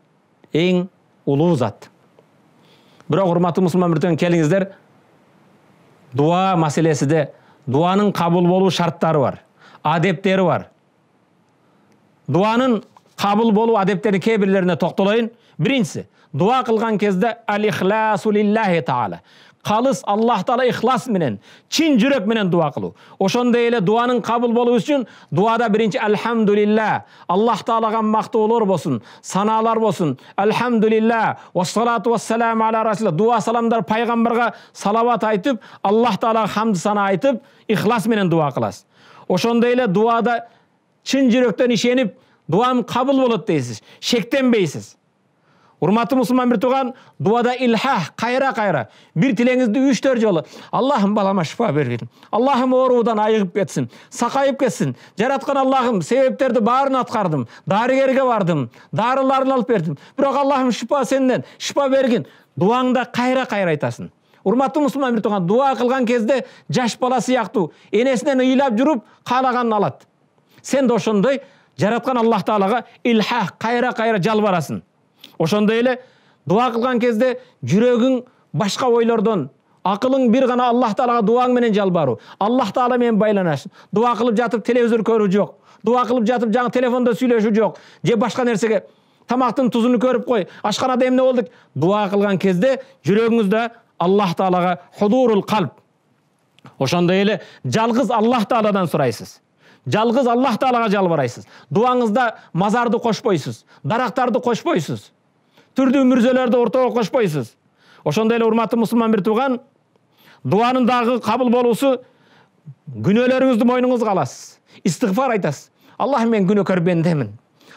Speaker 1: эң улуу зат бирок урматтуу мусулман бир тууган келиңиздер дуа маселесиде дуанын кабыл болуу шарттары бар адептери бар дуанын кабыл болуу адептеринин кээ бирлерине токтолоюн биринчиси дуа қылған кезде әл ихласу лиллахи тағала қалыс аллах таала ихлас менен чын менен дуа қылу ошондой эле дуанын қабыл болуу үчүн дуада биринчи альхамдулилля аллах тағалаға мактоолор болсун саналар болсун альхамдулилля уассалату вассалам аля расул дуа саламдар пайгамбарга салават айтып аллах тағалаға хамд сана айтып ихлас менен дуа кыласыз ошондой эле дуада чын жүрөктөн ишенип дуам қабыл болот дейсіз шектенбейсиз урматтуу мұсылман бір туған дуада илха қайра қайра бір тілеңізді үч төрт жолы аллахым балама шыпа бергин аллахым оорудан айығып кетсін сақайып кетсін жаратқан аллахым себептерді барын атқардым дарыгерге бардым дарыларын алып бердім бірақ аллахым шыпа сенден шыпа бергин дуаңда қайра қайра айтасың урматтуу мұсылман бір туған дуа қылған кезде жаш бала сыяктуу энесинен ыйлап жүріп каалаганын алат сен да ошондой жараткан аллах таалага илха қайра кайра жалбарасың ошондой эле дуа кылган кезде жүрөгүң башка ойлордон акылың бир гана аллах таалага дубаң менен жалбаруу аллах таала менен байланыш дуа кылып жатып телевизор көрүү жок дуа кылып жатып жаңы телефондо сүйлөшүү жок же башка нерсеге тамактын тузун көрүп кой ашканада эмне болду дуа кылган кезде жүрөгүңүздө аллах таалага худурул калп ошондой эле жалгыз аллах тааладан сурайсыз жалгыз аллах таалага жалбарайсыз дубаңызда мазарды кошпойсуз дарактарды кошпойсуз түрдүү мүрзелерди ортого кошпойсуз ошондой эле урматтуу мусулман бир тууган дуанын дагы кабыл болуусу күнөөлөрүңүздү мойнуңузга аласыз истигфар айтасыз аллах мен күнөөкөр бендемин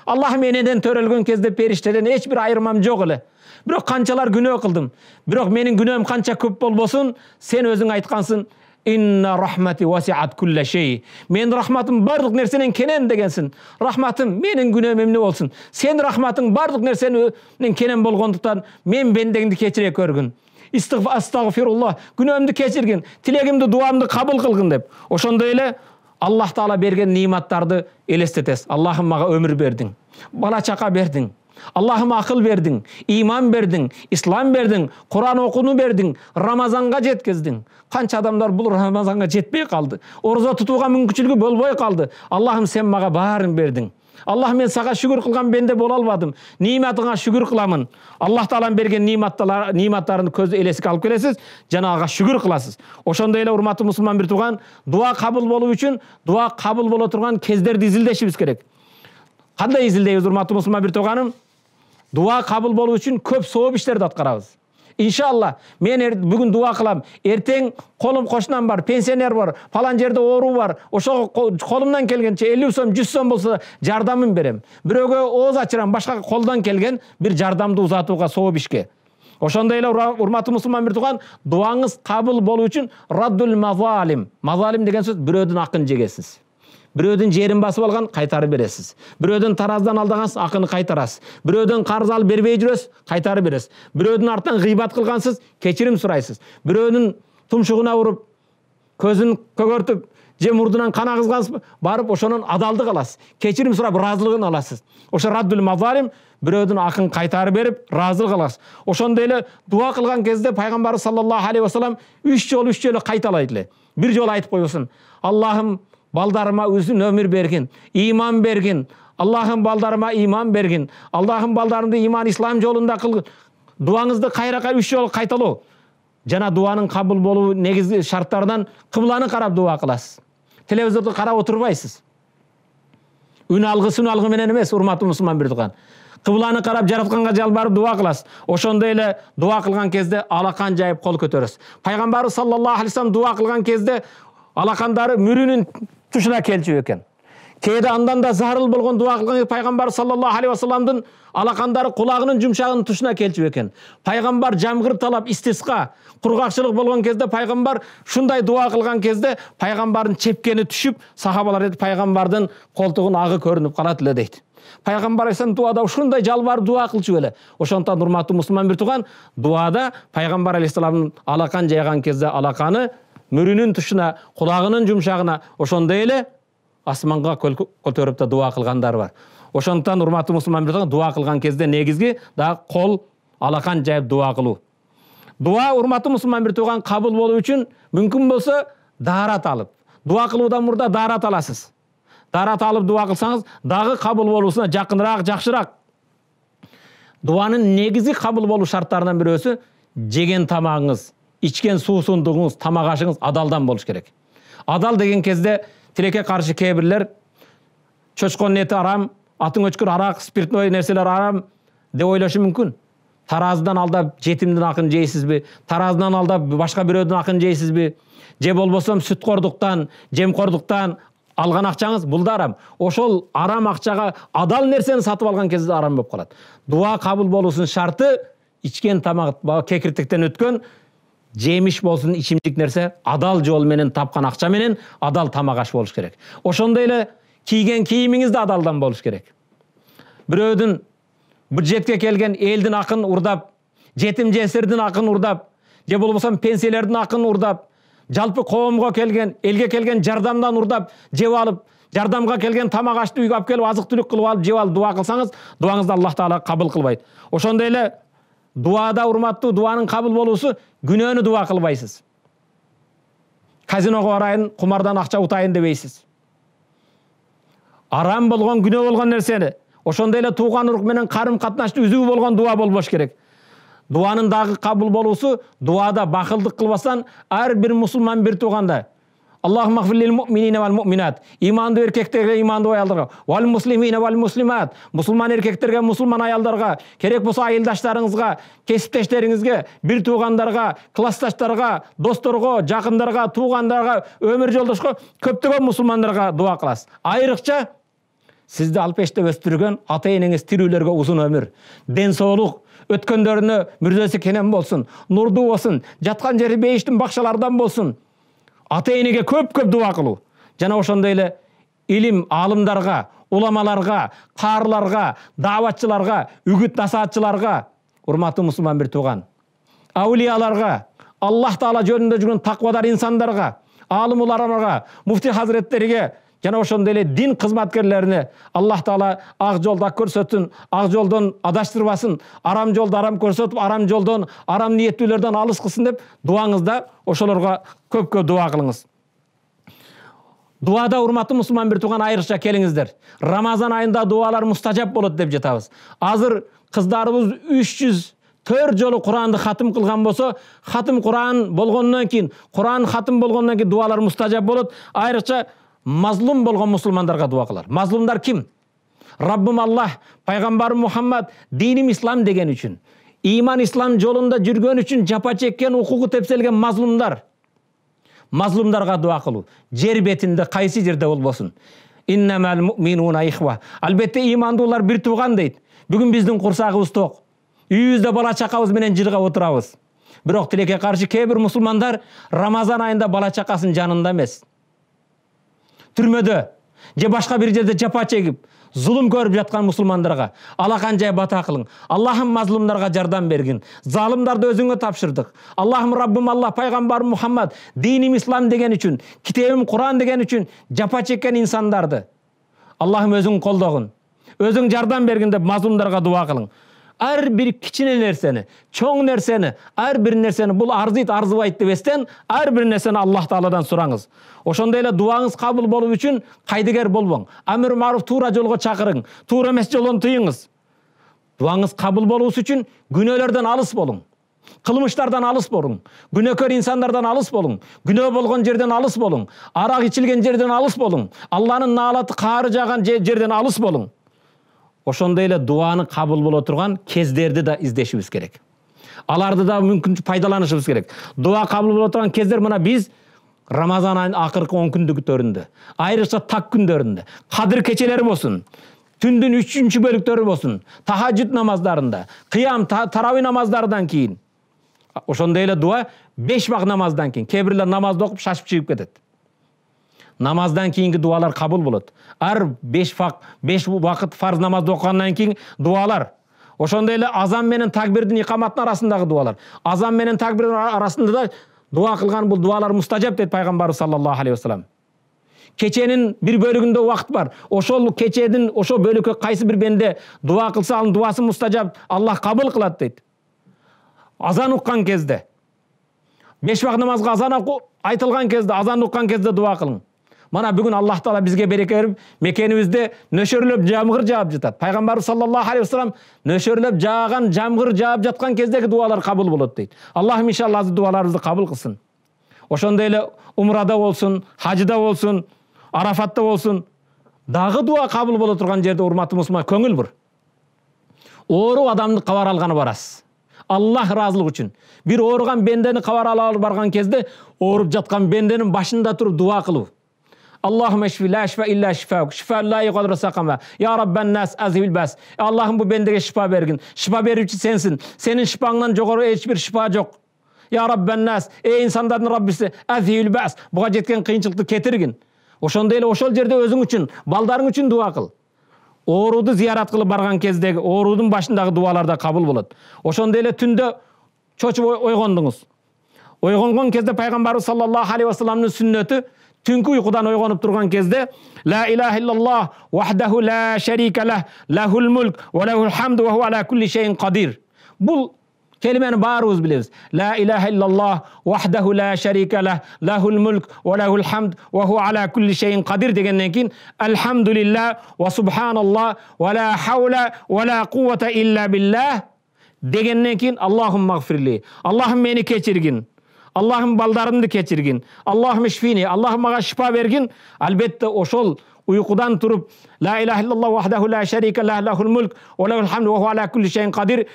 Speaker 1: аллах менен төрөлгөн кезде периштеден эч бир айырмам жок эле бирок канчалар күнөө кылдым бирок менин күнөөм канча көп болбосун сен өзүң айткансың инна рахмати васиат кулла шей Мен рахматым барлық нерсенен кенен дегенсің рахматым менің күнәм не болсын сен рахматың барлық нәрседен кенен болғандықтан мен бендеңді кешіре көргін астағфирулла күнәмді кешіргін тілегімді дуамды қабыл қылғын деп ошондой эле аллах таала берген ниматтарды елестетесіз аллахым мага өмір бердің бала чака бердің аллахым ақыл бердің иман бердің ислам бердің құран оқуны бердің рамазанға жеткіздің қанша адамдар бұл рамазанға жетпей қалды ораза тұтуға мүмкіншілігі болмай қалды аллахым сен маған барын бердің аллах мен саған шүгір қылған бенде бола алмадым ниматыңа шүгір қыламын аллах тағаланың берген ниматтарын көз елеске алып келесіз жаңағыға шүгір қыласыз ошондой эле урматтуу мусулман бир тууган дуа қабыл болу үчүн дуа қабыл боло турган кездерди изилдешибиз керек қандай изилдейбиз урматтуу мусулман бир тууганым дуа қабыл болу үшін көп соғып іштерді атқарамыз иншалла мен ер, бүгін дуа қыламын ертең қолым қошынан бар пенсионер бар палан жерде ору бар ошо қолымнан келгенше елу сом жүз сом болса жардамын берем. біреуге ооз ачырам башка қолдан келген бір жардамды ұзатуға соғып ішке ошондой эле урматтуу мусулман бир тууган дубаңыз кабыл болуу үчүн раддул мазалим мазалим деген сөз бирөөдүн акын жегесиз біреудің жерін басып алған қайтарып бересіз біреудің тараздан алдағансыз ақыны қайтарасыз біреудің қарыз алып бермей жүресіз қайтарып бересіз біреудің артынан ғибат қылғансыз кешірім сұрайсыз біреудің тұмшығына ұрып көзін көгертіп же мұрнынан қан ағызғансыз барып ошонан адалдық аласыз кешірім сұрап разылығын аласыз ошо раддул мазалим біреудің ақын қайтарып беріп разылық аласыз ошондой эле дуа қылған кезде пайғамбарыбыз саллаллаху алейхи уассалам үш жолы үш жолы қайталайды эле бір жолы айтып койбосун аллахым балдарыма өзің өмір берген иман берген аллахым балдарыма иман берген аллахым балдарымды иман ислам жолында қыл дуаңызды қайраққа үш жол қайталау жаңа дуаның қабыл болу негізгі шарттарынан қыбланы қарап дуа қыласыз телевизорды қарап отырмайсыз үн алғысы үн алғыменен емес урматты мұсылман бердіған қыбланы қарап жаратқанға жалбарып дуа қыласыз ошондой эле дуа қылған кезде алақан жайып қол көтересіз пайғамбарыбыз саллаллаху алейхи дуа қылған кезде алақандары мүрүнүн тұшына келчү екен кейде андан да зарыл болған дуа кылган пайғамбар саллаллаху алейхи вассаламдын алақандары құлағының жумшагынын тушуна келчү екен пайғамбар жамғыр талап истисқа құрғақшылық болгон кезде пайғамбар шундай дуа қылған кезде пайғамбардың чепкені түшіп сахабалар айтат пайғамбардың колтугунун ағы көрініп калат эле дейт пайгамбар алейхисалам дуада ушундай жалбарып дуа кылчу беле ошондуктан урматтуу мусулман бір туған дуада пайгамбар алейхисаламдын алақан жайған кезде алақаны мүрүнүн тышына кулагынын жумшагына ошондой эле асманга көтөрүп да дуа кылгандар бар ошондуктан урматтуу мусулман бирдик дуа кылган кезде негизги да кол алакан жайып дуа кылуу дуа урматтуу мусулман бир тууган кабыл болуу үчүн мүмкүн болсо даарат алып дуа кылуудан мурда даарат аласыз даарат алып дуа кылсаңыз дагы кабыл болуусуна жакыныраак жакшыраак дуанын негизги кабыл болуу шарттарынан бирөөсү жеген тамагыңыз ичкен суусундугуңуз тамақ ашыңыз адалдан болуш керек адал деген кезде тілекке кээ бирлер чочконун эти арам атың өчкүр арақ спиртной нерселер арам деп ойлошу мүмкін таразыдан алдап жетимдин ақын жейсизби бе таразыдан алдап башка біреудің ақын жейсизби же болбосом сүткордуктан жемкордуктан алған акчаңыз бул да арам ошол арам акчага адал нерсени сатып алган кезде арам болуп калат дуа кабыл болуусунун шарты ичкен тамак кекиртиктен өткөн жемиш болсын ичимдик нәрсе адал тапкан тапқан менен адал тамак аш болуш керек ошондой эле кийген кийимиңиз да адалдан болуш керек бирөөдүн бюджетке келген элдин акын урдап жетим жесирдин акын урдап же болбосо пенсиялердин акын урдап жалпы коомго келген элге келген жардамдан урдап жеп алып жардамга келген тамак ашты үйгө алып келип азык түлүк кылып алып жеп алып дуа кылсаңыз дубаңызды аллах таала кабыл кылбайт ошондой эле дуада урматтуу дуанын кабыл болуусу күнөөнү дуа кылбайсыз казиного барайын кумардан акча утайын дебейсиз арам болгон күнөө болгон нерсени ошондой эле тууган урук менен карым катнашты үзүү болгон дуа болбош керек дуанын дагы кабыл болуусу дуада бакылдык кылбастан ар бир мусулман бир тууганда иманды еркектерге иманды аялдарға вал муслимина вал муслимат мұсылман еркектерге мұсылман аялдарға керек болса айылдаштарыңызға кесіптештеріңізге бір туғандарға класстастарға достарға жақындарға туғандарға өмір жолдасқа көптеген мұсылмандарға дуа қыласыз айрықша сізді алпеште өстірген ата енеңіз тірілерге ұзын өмір денсаулық өткендеріне мүрдесі кенен болсын нұрды болсын жатқан жері бейіштің бақшалардан болсын ата енеге көп көп дуа қылу жана ошондой эле илим алымдарға уламаларга каарыларга дааватчыларга үгіт насаатчыларга урматтуу мусулман бир тууган аулияларга аллах таала жөнүндө жүргөн таквадар инсандарга аалым уламага муфти хазиреттерге Жана ошондой эле дин кызматкерлерине Аллах Таала ак жолду көрсөтсүн, ак жолдон адаштырбасын, арам жолду арам көрсөтүп, арам жолдон, арам ниеттүүлөрдөн алыс кылсын деп дубаңызда ошолорго көп көп дуа кылыңыз. Дуада урматтуу мусулман бир тууган айрыкча келиңиздер. Рамазан айында дубалар мустажап болот деп жатабыз. Азыр кыздарыбыз жүз төрт жолу куранды хатым кылган болсо хатым куран болгондон кийин куран хатым болгондон кийин дуалар мустажап болот айрыкча мазлум болған мұсылмандарға дуа қылар мазлумдар кім раббым аллах пайғамбарым мұхаммад дінім ислам деген үшін иман ислам жолында жүрген үшін жапа чеккен құқығы тепселген мазлумдар мазлумдарға дуа қылу жер бетінде қайсы жерде ол болсын әлбетте иманды олар бір туған дейді бүгін біздің құрсағымыз тоқ үйімізде бала шақамыз менен жырға отырамыз бірақ тілекке қарсы кейбір мұсылмандар рамазан айында бала шақасын жанында емес түрмөдө же башка бир жерде жапа чегип зулум көрүп жаткан мусулмандарга алакан жай бата кылың аллахым мазлумдарга жардам бергин залымдарды өзүңө тапшырдык аллахым Раббым, алла пайгамбарым мухаммад диним ислам деген үчүн китебим куран деген үчүн жапа чеккен инсандарды аллахым өзүң колдогун өзүң жардам бергин деп мазлумдарга дуа кылың әрбір кичине нәрсені чоң нәрсені әрбір нәрсені бұл арзиды арзыбайды деп естен әрбір нәрсені аллах тағаладан сұраңыз ошондой эле дубаңыз кабыл болуу үчүн кайдыгер болбоң амир маруф туура жолго чакырың туура эмес жолдон тыйыңыз дубаңыз кабыл болуусу үчүн күнөөлөрдөн алыс болуң кылмыштардан алыс болуң күнөөкөр инсандардан алыс болуң күнөө болгон жерден алыс болуң арак ичилген жерден алыс болуң алланын наалаты каары жааган жерден алыс болуң ошондой эле дубаны кабыл боло турган кездерди да издешибиз керек аларды да мүмкүн пайдаланышыбыз керек дуа кабыл боло турган кездер мына биз рамазан айынын акыркы он күндүктөрүндө айрыкча так күндөрүндө кадыр кечелери болсун түндүн үчүнчү бөлүктөрү болсун тахаджуд намаздарында кыям тарабый намаздардан кийин ошондой эле дуа беш убак намаздан кийин кээ бирлер намазды окуп шашып чыгып кетет намаздан кейінгі дуалар қабыл болады әр беш, фақ, беш уақыт фарз намазды оқығаннан кейін дуалар ошондой эле азан менен такбирдин иқаматтын арасындагы дуалар азан менен такбирдин арасында да дуа кылган бул дуалар мустажаб дейт пайгамбарыбыз саллаллаху алейхи вассалам кеченин бир бөлүгүндө убакыт бар ошол кечедин ошол бөлүккө кайсы бир бенде дуа кылса анын дуасы мустажаб аллах кабыл кылат дейт азан уккан кезде беш убак намазга азан айтылган кезде азан уккан кезде дуа кылың мына бүгін аллах тағала бізге береке беріп мекенімізде нөшерлеп жамғыр жауып жатады пайғамбарымыз саллаллаху алейхи вассалам нөшерлеп жаған жамғыр жауып жатқан кездегі дуалар қабыл болады дейді аллахым иншалла дұғаларымызды қабыл қылсын ошондой эле умрада болсун хажыда болсун арафатта болсун дагы дуа қабыл боло турган жерде урматтуу мусулман көңүл бур оору адамды кабар алганы барасыз аллах ыраазылыгы үчүн бир ооруган бендени кабар ала барган кезде ооруп жатқан бенденин башында туруп дуа кылуу Allahümme şifi la şifa illa şifavuk. Şifa la yukadır sakama. Ya Rabben nas azil bas. Allah'ım bu bendege şifa bergin. Şifa verici sensin. Senin şifandan yukarı hiçbir şifa yok. Ya Rabben nas. Ey insanların Rabbisi azil bas. Buğa jetken kıyınçılıklı ketirgin. Oşonda ele oşol jerde özün için, baldarın için dua kıl. Oğrudu ziyaret kılıp bargan kezde, oğrudun başındagi dualarda kabul bulut. Oşonda ele tünde çoçup oygondunuz. Oygongon kezde Peygamberimiz sallallahu aleyhi ve sellem'in sünneti tungi uyqudan uyg'onib turgan kezde la ilaha illalloh vahdahu la sharika lah lahul mulk va lahul hamd va huva ala kulli shayin qodir bu kelimani baribiriz bilamiz la ilaha illalloh vahdahu la sharika lah lahul mulk va lahul hamd va huva ala kulli shayin qodir degandan keyin alhamdulillah va subhanalloh va la havla va la quvvata illa billah degandan keyin allohim mag'firli allohim meni kechirgin аллахым балдарымды кечиргин аллахым ишфини аллахым мага шипа бергин албетте ошол уйкудан туруп ла илаха иллаллах вахдаху ла шарика ла лахул мулк ва хамду ва ала кулли шайин кадир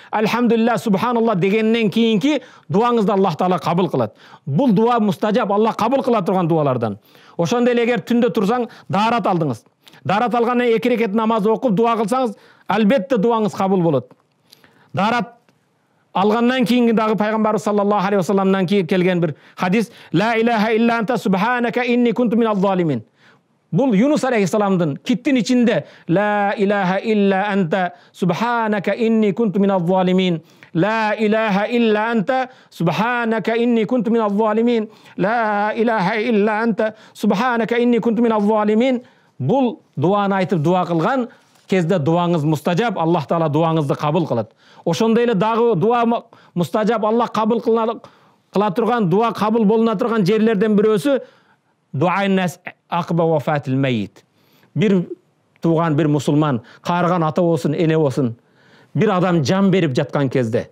Speaker 1: субханалла дегеннен кийинки дуаңызды аллах таала кабыл кылат бул дуа мустажаб алла кабыл кыла турган дубалардан ошондой эле эгер түндө турсаң даарат алдыңыз даарат алгандан эки рекет намаз окуп дуа кылсаңыз албетте дуаңыз кабыл болот даарат алғаннан кейінгі дағы пайғамбарымыз саллаллаху алейхи уассаламнан келген бір хадис ла илляха илля анта субханака инни кунту мин бұл юнус алейхисаламдың киттің ішінде ла илляха илля анта субханака инни кунту мин لا إله إلا أنت سبحانك إني كنت من الظالمين لا إله إلا أنت سبحانك إني كنت من الظالمين бұл дуаны айтып дуа қылған кезде дуаңыз мұстажаб аллах тағала дуаңызды قبول قلت ошондой эле дагы дуа мустажаб алла кабыл кыла турган дуа кабыл болуна турган жерлерден бирөөсү бир тууган бир мусулман каарыган ата болсун эне болсун бир адам жан берип жаткан кезде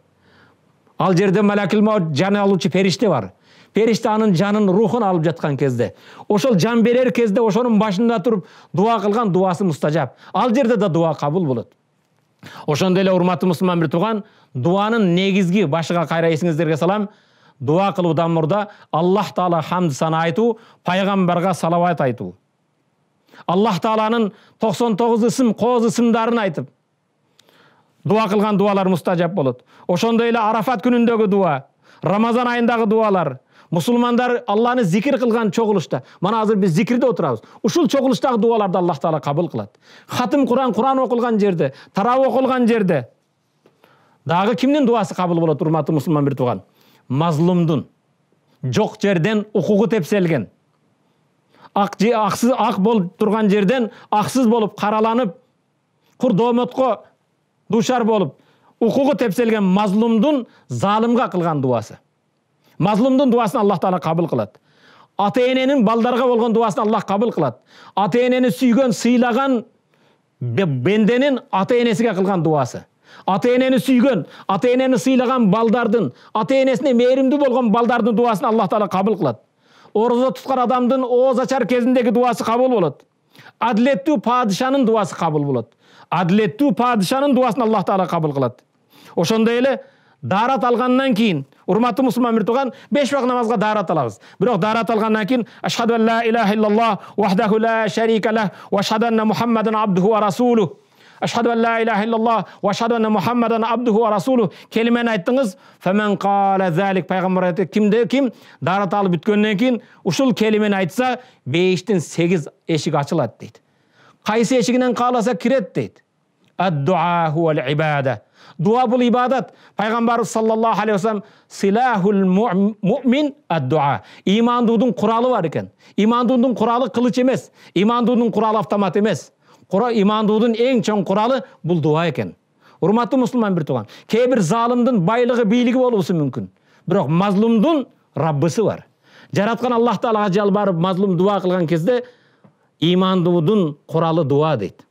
Speaker 1: ал жерде малакил маут жан алуучу периште бар периште анын жанын рухун алып жаткан кезде ошол жан берер кезде ошонун башында туруп дуа кылган дуасы мустажаб ал жерде да дуа кабыл болот ошондой эле урматтуу мусулман бир тууган дуанын негизги башыга кайра эсиңиздерге салам дуа кылуудан мурда аллах таала хамд сана айтуу пайгамбарга салават айтуу аллах тааланын токсон тогуз ысым кооз ысымдарын айтып дуа кылган дубалар мустажап болот ошондой эле арафат күнүндөгү дуа рамазан айындагы дубалар мұсылмандар алланы зикір қылған чоғылышта мына азыр біз зикірде отырамыз ушул чоғылыштағы дуаларды аллах тағала қабыл қылады хатым құран құран оқылған жерде тарау оқылған жерде дағы кімнің дуасы қабыл болады құрметті мұсылман бір туған жоқ жерден құқығы тепселген ақ, ақсыз ақ болып тұрған жерден ақсыз болып қараланып құр домотқа душар болып құқығы тепселген мазлумдың залымға қылған дуасы мазлұмдың дуасын алла тағала қабыл қылады ата ененің балдарға болған дуасын алла қабыл қылады ата енені сүйген сыйлаған бенденің ата енесіге қылған дуасы ата енені сүйген ата енені сыйлаған балдардың ата енесіне мейірімді болған балдардың дуасын алла тағала қабыл қылады ораза тұтқан адамдың ашар кезіндегі дуасы қабыл болады әділетті падишаның дуасы қабыл болады әділетті падишаның дуасын алла тағала қабыл қылады ошондой эле даарат алгандан кейін урматтуу мусулман миртуган беш убак намазга даарат алабыз бирок даарат алгандан кийин ашхаду ан ла илаха иллаллах вахдаху ла шарика ла ва ашхаду анна мухаммадан абдуху ва расулу ашхаду ан ла илаха иллаллах ва ашхаду анна мухаммадан абдуху ва расулу келимени айттыңыз фамен кала залик пайгамбар айтты кимде ким даарат алып бүткөндөн кийин ушул келимени айтса бештен сегиз эшик ачылат дейт кайсы эшигинен кааласа кирет дейт ад хуа ибада дуа бұл ибадат пайғамбарымыз саллаллаху алейхи салам, силахул мумин ад дуа имандудың құралы бар екен имандудың құралы қылыш емес имандудың құралы автомат емес Құра, имандудың ең чоң құралы бұл дуа екен құрметті мұсылман бір туған кейбір залымдың байлығы билігі болуы мүмкін бірақ мазлумдың раббысы бар жаратқан аллах тағалаға жалбарып мазлум дуа қылған кезде имандудың құралы дуа дейді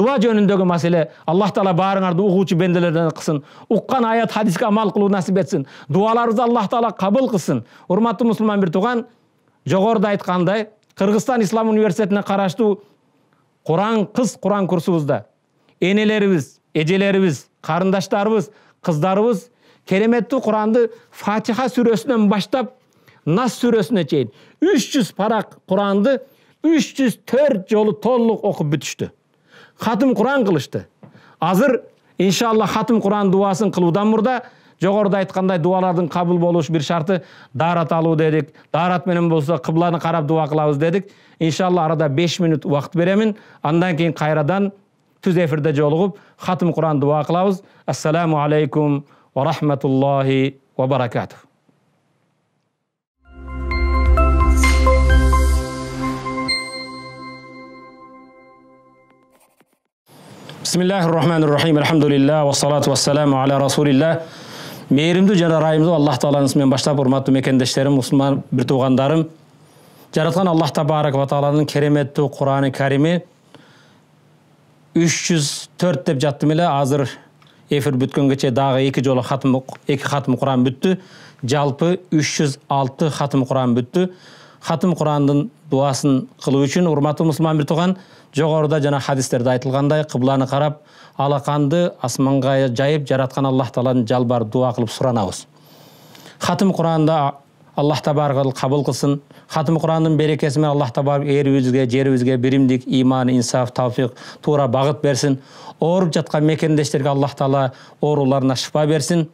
Speaker 1: Dua жөнүндөгү маселе Аллах Таала баарыңарды угуучу бенделерден кылсын. Уккан аят хадиске амал кылуу насип этсин. Дуаларыбызды Аллах Таала кабыл кылсын. Урматтуу мусулман бир туган, жогоруда айткандай, Кыргызстан Ислам университетине караштуу Куран кыз Куран курсубузда энелерибиз, эжелерибиз, карындаштарыбыз, кыздарыбыз кереметтүү Куранды Фатиха сүрөсүнөн баштап Нас сүрөсүнө чейин 300 парак Куранды 304 жолу толук окуп бүтүштү. хатым құран қылышты азыр иншалла хатым құран дуасын қылудан мұрда жоғарыда айтқандай дуалардың қабыл болу бір шарты дарат алу дедік Дарат менен болса қыбланы қарап дуа қылабыз дедік иншалла арада 5 минут уақыт беремін андан кейін қайрадан түз эфирде жолығып хатым құран дуа қылабыз ассаламу алейкум ва рахматуллахи ва баракатух бисмиллахи рахмани рахим алхамдулилля уассалату уассаламу аля расулилля мейірімді жана райымдуу аллах тааланын ысымынан баштап урматтуу мекендештерим мусулман бир туугандарым жараткан аллах табарак ва тааланын кереметтүү курани карими үч жүз төрт деп жаттым эле азыр эфир бүткөнгөчө дагы эки жолу хатым эки хатым куран бүттү жалпы үч жүз алты хатм куран бүттү дуасын курандын дубасын кылуу үчүн урматтуу мусулман бир тууган жогоруда жана хадистерде айтылгандай кыбланы карап алаканды асманга жайып жараткан аллах тааланы жалбарып дуба кылып суранабыз хатым куранды аллах та кабыл кылсын хатым курандын берекеси менен аллах таала элибизге жерибизге биримдик ыйман инсаф тавфик туура багыт берсин ооруп жаткан мекендештерге аллах таала ооруларына шыпа берсин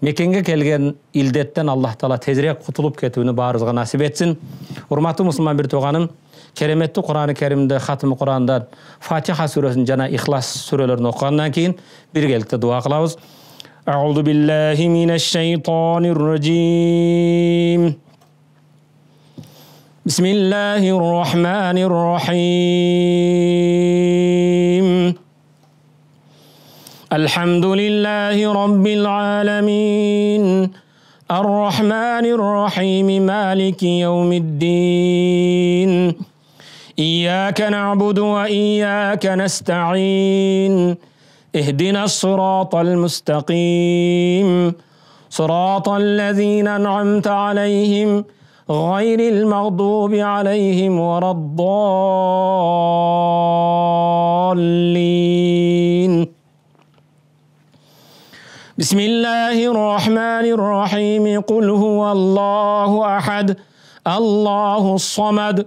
Speaker 1: мекенге келген илдеттен аллах таала тезирээк кутулуп кетүүнү баарыбызга насип этсин урматтуу мусулман бир тууганым кереметті құран кәрімді хатымы құрандан фатиха сүресін жана ихлас сүрелерін оқығаннан кейін біргелікте дуа қыламыз أعوذ بالله من الشيطان الرجيم بسم الله الرحمن الرحيم الحمد لله رب العالمين الرحمن الرحيم مالك يوم الدين إياك نعبد وإياك نستعين اهدنا الصراط المستقيم صراط الذين أنعمت عليهم غير المغضوب عليهم ولا الضالين بسم الله الرحمن الرحيم قل هو الله أحد الله الصمد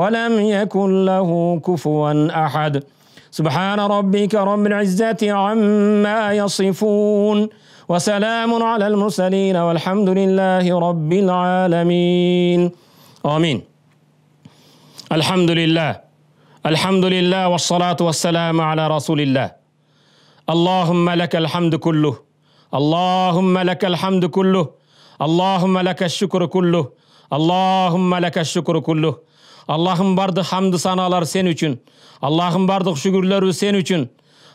Speaker 1: ولم يكن له كفوا أحد سبحان ربك رب العزة عما يصفون وسلام على المرسلين والحمد لله رب العالمين آمين الحمد لله الحمد لله والصلاة والسلام على رسول الله اللهم لك الحمد كله اللهم لك الحمد كله اللهم لك الشكر كله اللهم لك الشكر كله аллахым барды хамды саналар сен үчүн аллахым бардық шүгүрлөрүбүз сен үчүн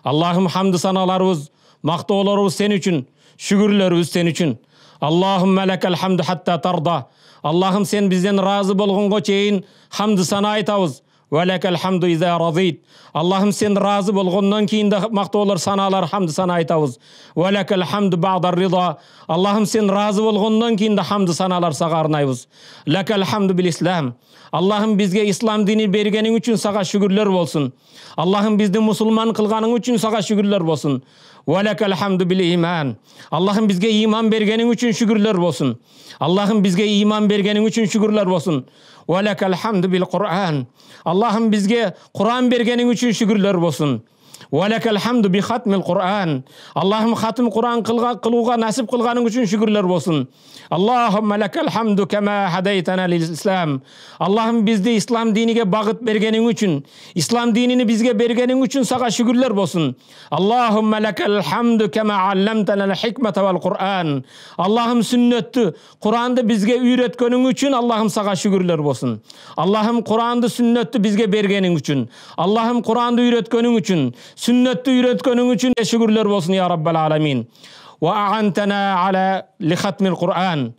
Speaker 1: аллахым хамды саналарыбыз мактоолорубуз сен үчүн шүгүрлөрүбүз сен үчүн аллахым мәләкәл хамды хатта тарда аллахым сен бизден разы болгонго чейин хамды сана айтабыз аллахым сен разы болғаннан кейін де мақтаулар саналар хамды сана айтабыз аллахым сен разы болғаннан кейін де хамды саналар саға хамду аллахым бізге ислам дини бергенің үшін саға шүгірлер болсын аллахым бізді мусулман қылғаның үшін саға шүгірлер болсын Ve lekel hamdu bil iman. Allah'ın bizge iman bergenin için şükürler olsun. Allah'ın bizge iman bergenin için şükürler olsun. Ve lekel hamdu bil Kur'an. Allah'ın bizge Kur'an bergenin için şükürler olsun. Валекал хамду би хатмил Кур'ан. Аллахым хатым Кур'ан кылга кылууга насип кылганың үчүн шүгүрлөр болсун. Аллахумма лакал хамду кама хадайтана лил ислам. Аллахым бизди ислам диниге багыт бергениң үчүн, ислам динини бизге бергениң үчүн сага шүгүрлөр болсун. Аллахумма лакал хамду кама алламтана ал хикмата вал Кур'ан. Аллахым сүннөттү, Куранды бизге үйрөткөнүң үчүн Аллахым сага шүгүрлөр болсун. Аллахым Куранды сүннөттү бизге бергениң үчүн, Аллахым Куранды үйрөткөнүң үчүн, sünnetni öğretkenin için şükürler olsun ya Rabbel Alemin. Ve a'antena ala li hatmil Kur'an.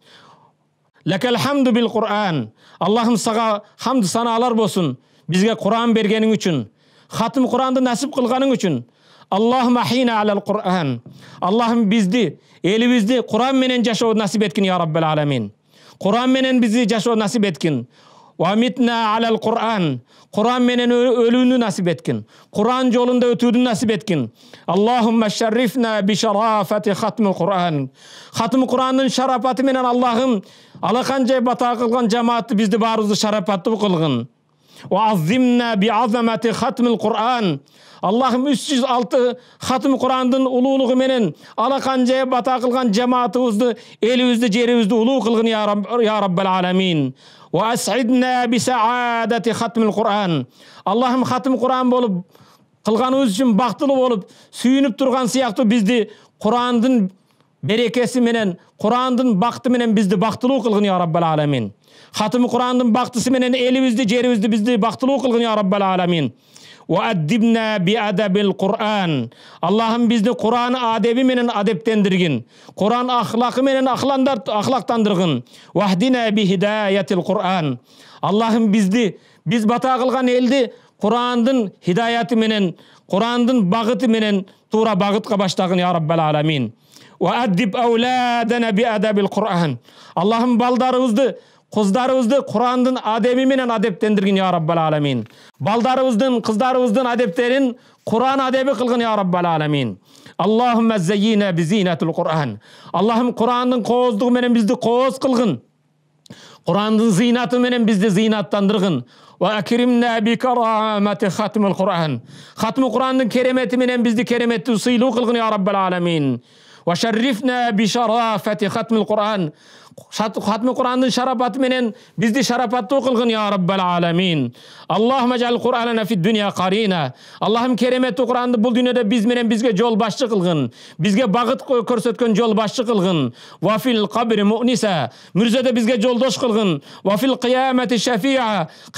Speaker 1: Lekel hamdu bil Kur'an. Allah'ım sana hamd sanalar olsun. Bizge Kur'an bergenin için. Hatım Kur'an'da nasip kılganın için. Allah'ım ahina alal Kur'an. Allah'ım bizdi, elimizdi Kur'an menen yaşaw nasip etkin ya Rabbel Alemin. Kur'an menen bizi yaşaw nasip etkin. Ve mitna alel Kur'an. Kur'an menen ölünü nasip etkin. Kur'an yolunda ötüdü nasip etkin. Allahümme şerrifna bi şerafeti hatmi Kur'an. Hatmi Kur'an'ın şarapatı menen Allah'ım alakancay bata kılgan cemaat bizdi barızı şarapatı kılgın. Ve azzimna bi azameti hatmil Kur'an. Allah'ım 306 hatım Kur'an'dın ululuğu menen alakancaya bata kılgan cemaatımızdı, elimizdi, cerimizdi ulu kılgın ya, Rab, ya Rabbel Alemin. аллахым хатым құран болып өз үшін бақтылы болып сүйініп тұрған сияқты бізді құрандың берекесі менен құрандың бақты менен бізді бақтылу қылғын я раббал аламин хатым құрандың бақтысы менен елімізді жерімізді бізді бақтылу қылғын я раббал аламин وَاَدِّبْنَا بِأَدَبِ الْقُرْآنِ Allah'ım бізді Kur'an adebi menen adeptendirgin. Kur'an ahlakı menen ahlandar, бата وَاَهْدِنَا بِهِدَايَةِ الْقُرْآنِ Allah'ım bizdi, biz bata kılgan eldi Kur'an'ın менен menen, бағыты менен menen tuğra баштағын ya Allah'ım кыздарыбызды курандын адеби менен адептендиргин я раббал аламин балдарыбыздын кыздарыбыздын адептерин куран адеби кылгын я раббал аламин аллахумма зайина бизинатул куран аллахым курандын кооздугу менен бизди кооз кылгын курандын зыйнаты менен бизди зыйнаттандыргын وأكرمنا بكرامة ختم القرآن ختم القرآن كريمة من بزد كريمة سيلوق يا رب العالمين وشرفنا بشرافة ختم القرآن hatmi qur'onni sharofati bilan bizni sharofatli qilgin ya robbal alamin allohim ajal Kur'an'ına fi Dünya qarina allohim keramatli qur'onni bu dünya'da biz bilan bizga yo'lboshchi qilgin bizga bag'it ko'rsatgan yo'lboshchi qilgin va fil qabri mu'nisa mirzada bizga yo'ldosh qilgin va fil qiyamati shafia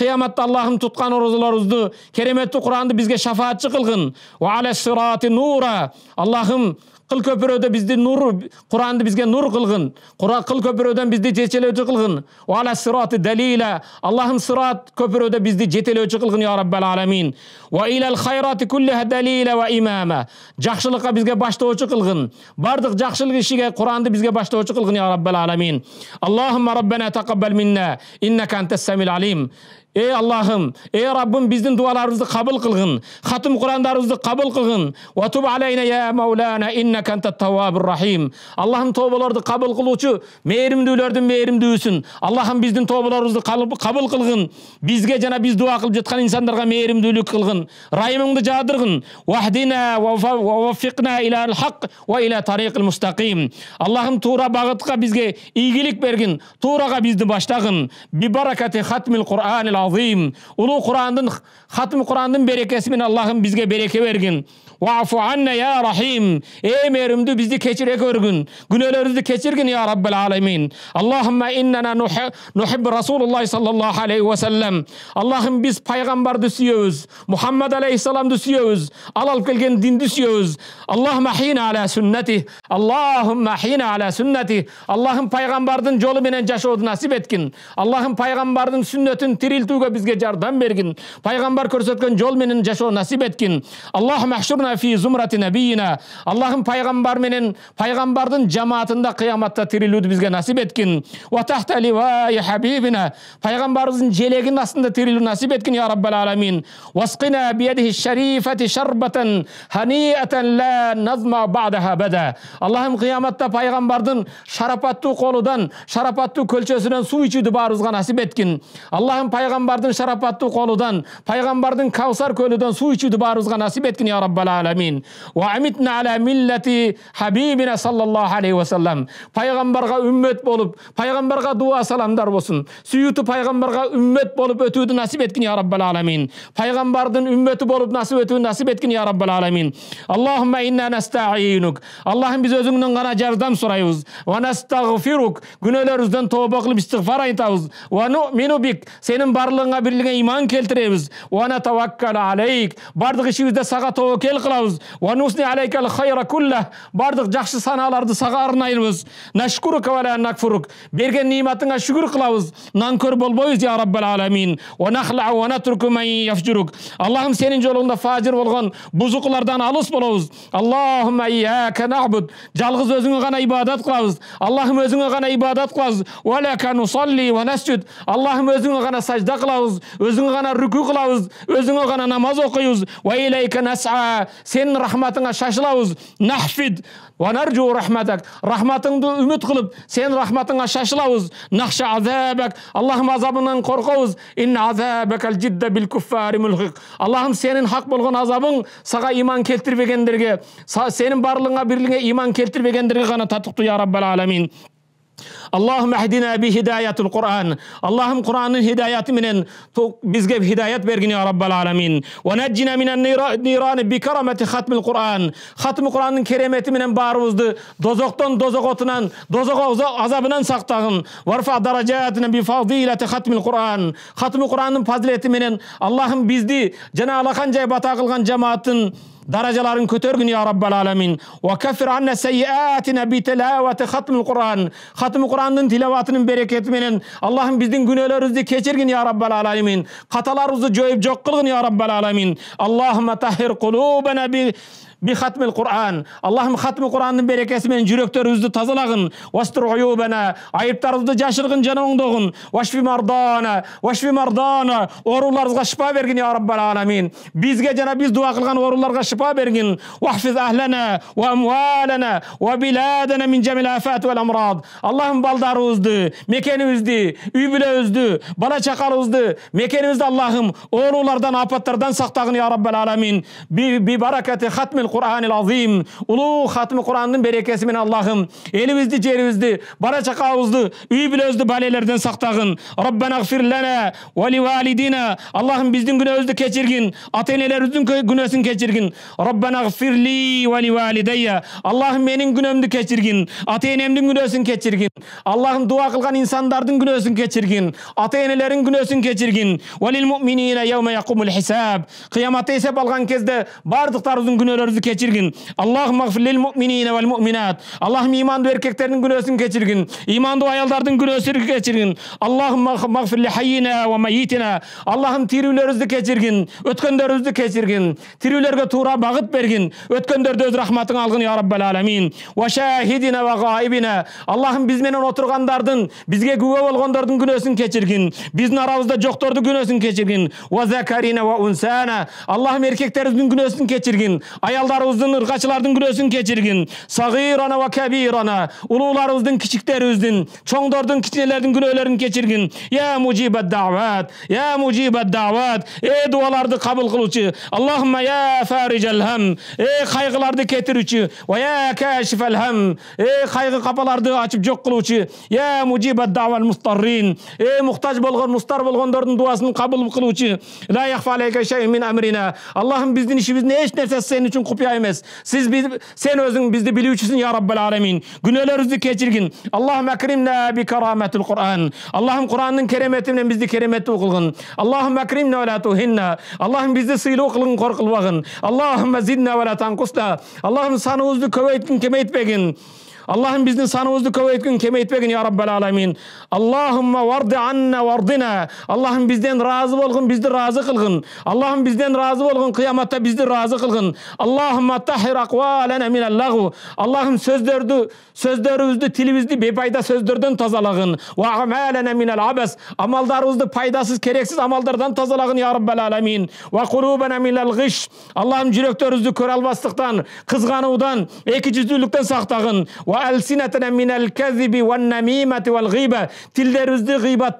Speaker 1: qiyomatda allohim tutgan ro'zalarimizni keramatli qur'onni bizga shafoatchi qilgin Ve ala sıratı nura allohim Kıl köpüröde bizdi nur, Kur'an'da bizge nur kılgın. Kur'an kıl köpüröden bizdi ceçelöçü kılgın. Ve ala sıratı delile. Allahım sırat köpüröde bizdi cetelöçü kılgın ya Rabbel alemin. Ve ilel hayrati kulliha delile ve imame. Cakşılıka bizge başta uçu kılgın. Bardık cakşılık işige Kur'an'da bizge başta uçu kılgın ya Rabbel alemin. Allahümme Rabbena tekabbel minna. İnneke entes semil alim. Эй аллахым эй раббым біздің дуаларымызды қабыл қылғын хатым құрандарымызды қабыл қылғын Ватуб алейна я маулана иннака антат тауабур рахим аллахым тобаларды қабыл қылушы мейірімділердің мейірімдісін аллахым біздің тобаларымызды қабыл қылғын бізге жана біз дуа қылып жатқан инсандарға мейірімділік қылғын райымыңды жадырғын уахдина уаффиқна иля хақ уа иля тарих мустақим аллахым тура бағытқа бізге игілік бергін тураға бізді баштағын бибаракати хатмил құран азим ұлы құрандың хатым курандын берекеси аллахым бізге береке бергин Va'fu anne ya rahim. Ey merimdu bizi keçirek örgün. Günölerimizi keçirgin ya Rabbel alemin. Allahümme innena nuhib Resulullah sallallahu aleyhi ve sellem. Allah'ım biz peygamber düşüyoruz. Muhammed aleyhisselam düşüyoruz. Alal gelgen din düşüyoruz. Allahümme hina ala sünneti. Allahümme hina ala sünneti. Allah'ım peygamberdin yolu bilen yaşadı nasip etkin. Allah'ım peygamberdin sünnetin tiriltüge bizge yardım bergin. Peygamber körsetken yol bilen yaşadı nasip etkin. Allahümme hşurna аллахым пайғамбар менен пайғамбардың жамаатында қияматта тірілуді бізге насип эткин пайғамбарымыздың тахта желегінің астында тірілуді насип эткин я раббал аламин уасқина биядихи шарифати шарбатан ханиатан ла назма бадаха бада аллахым қияматта пайғамбардың шарапатты қолыдан шарапатты көлшесінен су ішуді барымызға насип эткин аллахым пайғамбардың шарапатты қолыдан пайғамбардың каусар көліден су ішуді барымызға насип эткин я раббал alamin ve amitna ala milleti habibine sallallahu aleyhi ve sellem. Peygamberga ümmet bolup, peygamberga dua salamdar bolsun. Suyutu peygamberga ümmet bolup ötüdü nasip etkin ya rabbel alamin. Peygamberdin ümmeti bolup nasip ötüdü nasip etkin ya rabbel alamin. Allahümme inna nesta'inuk. Allah'ım biz özünden gana cevzam sorayız. Ve nestağfiruk. Günelerimizden tövbe kılıp istiğfar aytabız. Ve nu'minu bik. Senin barlığına birliğine iman keltiremiz. Ve ne tevakkal aleyk. Bardık işimizde sağa tövbe қыламыз барлық жақсы саналарды саған арнаймыз берген ниметіңе шүкір қыламыз нанкөр болмаймыз я раббал аламин аллахым сенің жолыңда фажир болған бұзықылардан алыс боламыз жалғыз өзіңе ғана ибадат қыламыз аллахым өзіңе ғана ибадат қыламыз аллахым өзіңе ғана сажда қыламыз өзіңе ғана рүку қыламыз өзіңе ғана намаз оқимыз сенің рахматыңа шашылауыз. нахфид уанарджу рахматак рахматыңды үміт қылып сенің рахматыңа шашылауыз. нахша азабак аллахым азабынан қорқамыз аллахым сенің хақ болған азабың саға иман келтірбегендерге сенің барлығыңа бірлігіңе иман келтірбегендерге ғана татықты я раббал аламин аллахым әһдина би хидаятул құран аллахым құранның хидаяты менен бізге хидаят бергин я раббал аламин уанаджина минан нирани би карамати хатмил құран хатмы құранның кереметі менен баарыбызды дозоқтон дозоқ отынан дозоқ азабынан сақтағын варфа даражатина би фадилати хатмил құран хатмы құранның фазилеті менен аллахым бизди жана алақан жай бата қылған жамааттын Daracelerin kötörgün ya Rabbel Alemin. Ve keffir anne seyyiatine bi telaveti hatmül Kur'an. Hatmül Kur'an'ın tilavatının bereketinin Allah'ım bizden günahlarımızı keçirgin ya Rabbel Alemin. Katalarımızı cöyüp çok kılgın ya Rabbel Alemin. Allahümme tahhir kulubene bi bi hatmil Kur'an. Allah'ım hatmi Kur'an'ın berekesi men yüreklerimizi tazalagın. Vastur uyubana, ayıplarımızı jaşırgın jana oňdogun. Vaşfi mardana, vaşfi mardana. Orullarımızga şifa bergin ya Rabbel alamin. Bizge jana biz dua kılgan orullarga şifa bergin. Vahfiz ahlana ve amwalana ve biladana min cemil afat vel amrad. Allah'ım baldarımızdı, mekenimizdi, üy bileğimizdi, bala çakalımızdı, mekenimizdi Allah'ım orulardan apatlardan saktağın ya Rabbel alamin. Bi, bi barakati hatmil Kur'anil azim. Ulu hatmi Kur'an'ın berekesi min Allah'ım. Elimizdi cerimizdi, bara çakağımızdı, üy bilözdi balelerden saktağın. Rabbena gfir lana ve li validina. Allah'ım bizden günahızdı keçirgin. Atenelerimizin günahsın keçirgin. Rabbena gfir li ve li valideyya. Allah'ım benim günahımdı keçirgin. Atenemdin günahsın keçirgin. Allah'ım dua kılgan insanlardın günahsın keçirgin. Atenelerin günahsın keçirgin. Ve lil mu'minine yevme yakumul hisab. Kıyamata hesap algan kezde bardıklarımızın günahlarımızı кечиргин аллахым магфирлил муминина вал муминат аллахым имандуу эркектердин күнөөсүн кечиргин имандуу аялдардын күнөөсүн кечиргин аллахым магфирли хайина ва маитина аллахым тирүүлөрүбүздү кечиргин өткөндөрүбүздү кечиргин тирүүлөргө тура бағыт бергин өткендерді өз рахматыңа алғын я раббал аламин ва шахидина ва гаибина аллахым биз отырғандардың бізге бизге болғандардың күнәсін күнөөсүн біздің арамызда арабызда күнәсін күнөөсүн ва закарина ва унсана аллахым эркектерибиздин күнәсін кечиргин аялдар ulularybyzdyn ırgaçylardyň gülesin geçirgin. Sagirana we kebirana. Ulularybyzdyn üzdün, çoňdardyň kiçilerdiň gülelerini geçirgin. Ya mujibed davat, ya mujibed davat. Ey dualardy kabul kılıcı. Allahumma ya faricel hem. Ey kaygılardı ketirici. Ve ya kaşifel hem. Ey kaygı kapalardy açıp jok kılıcı. Ya mujibed daval mustarrin. Ey muhtaç bolgan mustar bolgandardyň duasını kabul kılıcı. La yahfa aleyke şey min emrina. Allah'ım bizden işimiz ne eş nefes senin için kup yapıya emes. Siz biz, sen özün bizde biliyorsun ya Rabbel Alemin. Günahlarımızı keçirgin. Allah'ım ekrimne bi kerametil Kur'an. Allah'ım Kur'an'ın keremetine bizde keremetli okulgın. Allah'ım ekrimne ve la tuhinne. Allah'ım bizde sıyla okulgın korkulvagın. Allah'ım zidne ve la tankusna. Allah'ım sanı uzdu köveytkin kemeйтпегин Allah'ım bizni sanımızı kuvvet etkin keme etmekin ya Rabbel Alemin. Allahümme vardı anne vardina. Allah'ım bizden razı olgun, bizi razı kılgın. Allah'ım bizden razı olgun, kıyamatta bizi razı kılgın. Allahümme tahhir akvalene minel lagu. Allah'ım sözlerdi, sözlerimizdi, tilimizdi bepayda sözlerden tazalagın. Ve amelene minel abes. Amallarımızdı paydasız, kereksiz amallardan tazalagın ya Rabbel Alemin. Ve kulubene minel gış. Allah'ım yüreklerimizdi körelbastıktan, kızganıvdan, ekicizlülükten saktagın. وألسنتنا من الكذب والنميمة والغيبة تلدرز غيبة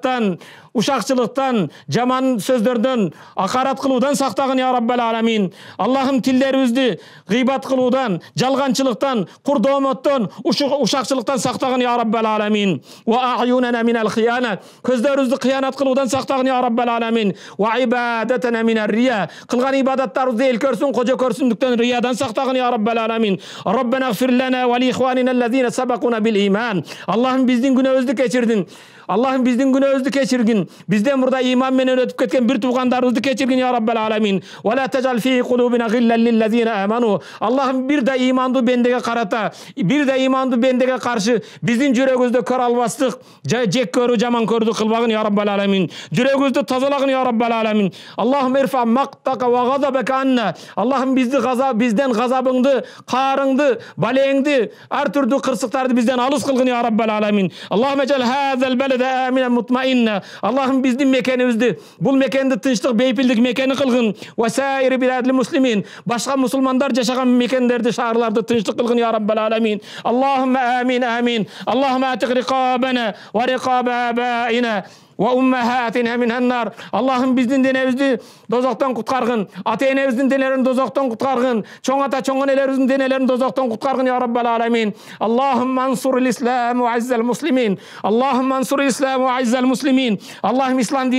Speaker 1: ушакчылыктан жаман сөздөрдөн акарат кылуудан сактагын я раббал аламин аллахым тилдерибизди гыйбат кылуудан жалганчылыктан курдомоттон ушакчылыктан сактагын я раббал аламин көздөрүбүздү кыянат кылуудан сактагын я раббал аламин кылган ибадаттарыбызды эл көрсүн кожо көрсүндүктөн риядан сактагын я раббал аламин ربنا اغفر لنا ولإخواننا الذين سبقونا بالإيمان اللهم بزدين günahımızı keçirdin. Allah'ım bizden bizdin günöbüzdü keçirgin. Bizden burada iman menen ötüp ketken bir tuğandarımızdı keçirgin ya Rabbel alamin. Ve la tecal fi kulubina gillen lillezine amanu. Allah'ım bir de imandı bendege karata, bir de imandı bendege karşı bizim cüregüzde kör almastık, cek körü, caman kördü kılbağın ya Rabbel alamin. Cüregüzde tazalağın ya Rabbel alamin. Allah'ım irfa maktaka ve gazabeke anna. Allah'ım bizdi gazab, bizden gazabındı, karındı, baleyindi, her türlü kırsıktardı bizden alız kılgın ya Rabbel alamin. Allah'ım ecel hazel bel de aminen mutmainne. Allah'ım bizim mekanımızdı. Bu mekanda tınçlık, beypillik mekanı kılgın. Ve sairi biladli muslimin. Başka Müslümanlar yaşayan mekanlarda, şehirlerde tınçlık kılgın ya Rabbel alemin. Allahım amin amin. Allahım atık rikabene ve rikab abaina. Wa ummahatina minhan nar. Allah'ım bizdin дозақтан dozaqdan qutqarğın. дозақтан enebizin чоң ата чоң Çoň ata çoň enelerimizin denelerini dozaqdan qutqarğın ya rabbal alamin. мусулмандарды ansuril islam ve azzel muslimin. Allahum Аллахым. islam ve azzel muslimin. Allahım İslam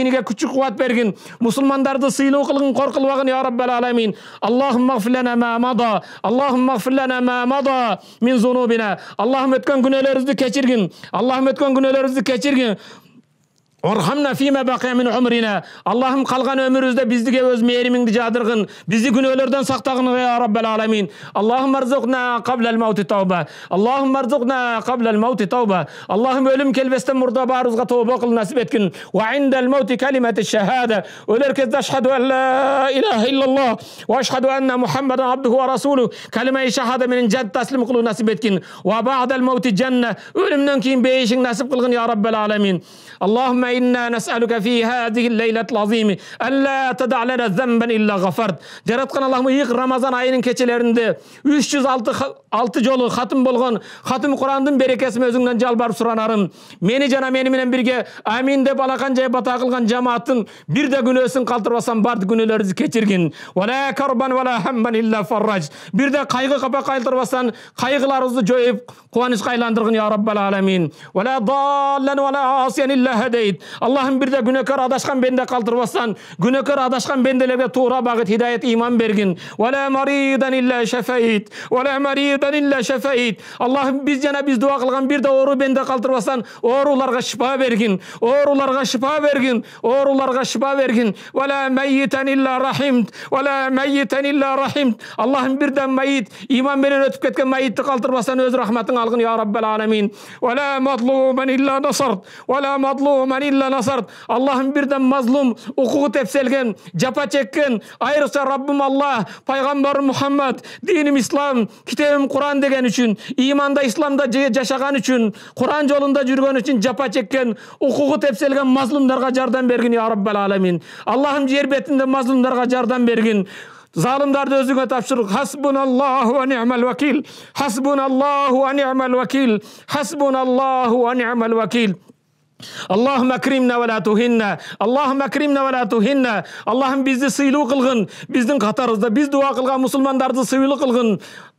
Speaker 1: Орхамна фима бақия мин умрина. Аллахым қалған өмірімізді біздіге өз мейіріміңді жадырғын. Бізді күнәлерден сақтағын я Раббал аламин. Аллахым арзуқна қабла ал-маут тауба. Аллахым арзуқна қабла ал-маут тауба. Аллахым өлім келбестен мұрда барызға тауба қыл насип еткін. Ва инда ал-маут калимату шахада. Өлер кезде ашхаду ан ла илаха иллаллах ва ашхаду анна мухаммадан абдуху ва расулу калимаи шахада менен жад таслим қылу насип еткін. Ва баъда ал-маут жанна. Өлімнен кейін бейішің насип қылғын я Раббал аламин. Аллахумма إنا نسألك في هذه الليلة العظيم ألا تدع لنا ذنبا إلا غفرت жараткан аллахым ыйык рамазан айынын кечелеринде 306 жолу хатым болгон хатым курандын берекесин өзүңдөн жалбарып суранарым мени жана мени менен бирге амин деп алакан жайып бата кылган жамааттын бир да күнөөсүн калтырбасаң баардык күнөөлөрүбүздү кечиргин бир да кайгы капа калтырбасаң кайгыларыбызды жоюп кубанычка айландыргын я раббал аламин ولا ضالا ولا عاصيا إلا هديت аллахым бирде күнөкөр адашкан бенде калтырбастан күнөкөр адашкан бенделерге туура багыт хидаят иман бергин аллахым биз жана биз дуа кылган бир да оору бенде калтырбастан ооруларга шыпа бергин ооруларга шыпа бергин ооруларга шыпа бергин аллахым бир да маит иман менен өтүп кеткен маитти калтырбастан өз рахматың алгын я раббал аламин ولا مظلوما إلا نصرت ولا مظلوما illa nasart. Allah'ım birden mazlum, hukuku tepselgen, capa çekken, ayrıca Rabbim Allah, Peygamberim Muhammed, dinim İslam, kitabım Kur'an degen için, imanda İslam'da yaşagan için, Kur'an yolunda yürgen için, capa çekken, hukuku tepselgen mazlumlarga jardan bergin ya Rabbel Alemin. Allah'ım yer betinde mazlumlarga jardan bergin. Zalimderde özüne tapşırık. Hasbunallahu ve ni'mel vekil. Hasbunallahu ve ni'mel vekil. Hasbunallahu ve ni'mel vakil. Аллахым акримна вала тухинна. Аллахым акримна вала тухинна. Аллахым бізді сыйлы қылғын. Біздің қатарымызда біз дуа қылған мұсылмандарды сыйлы қылғын.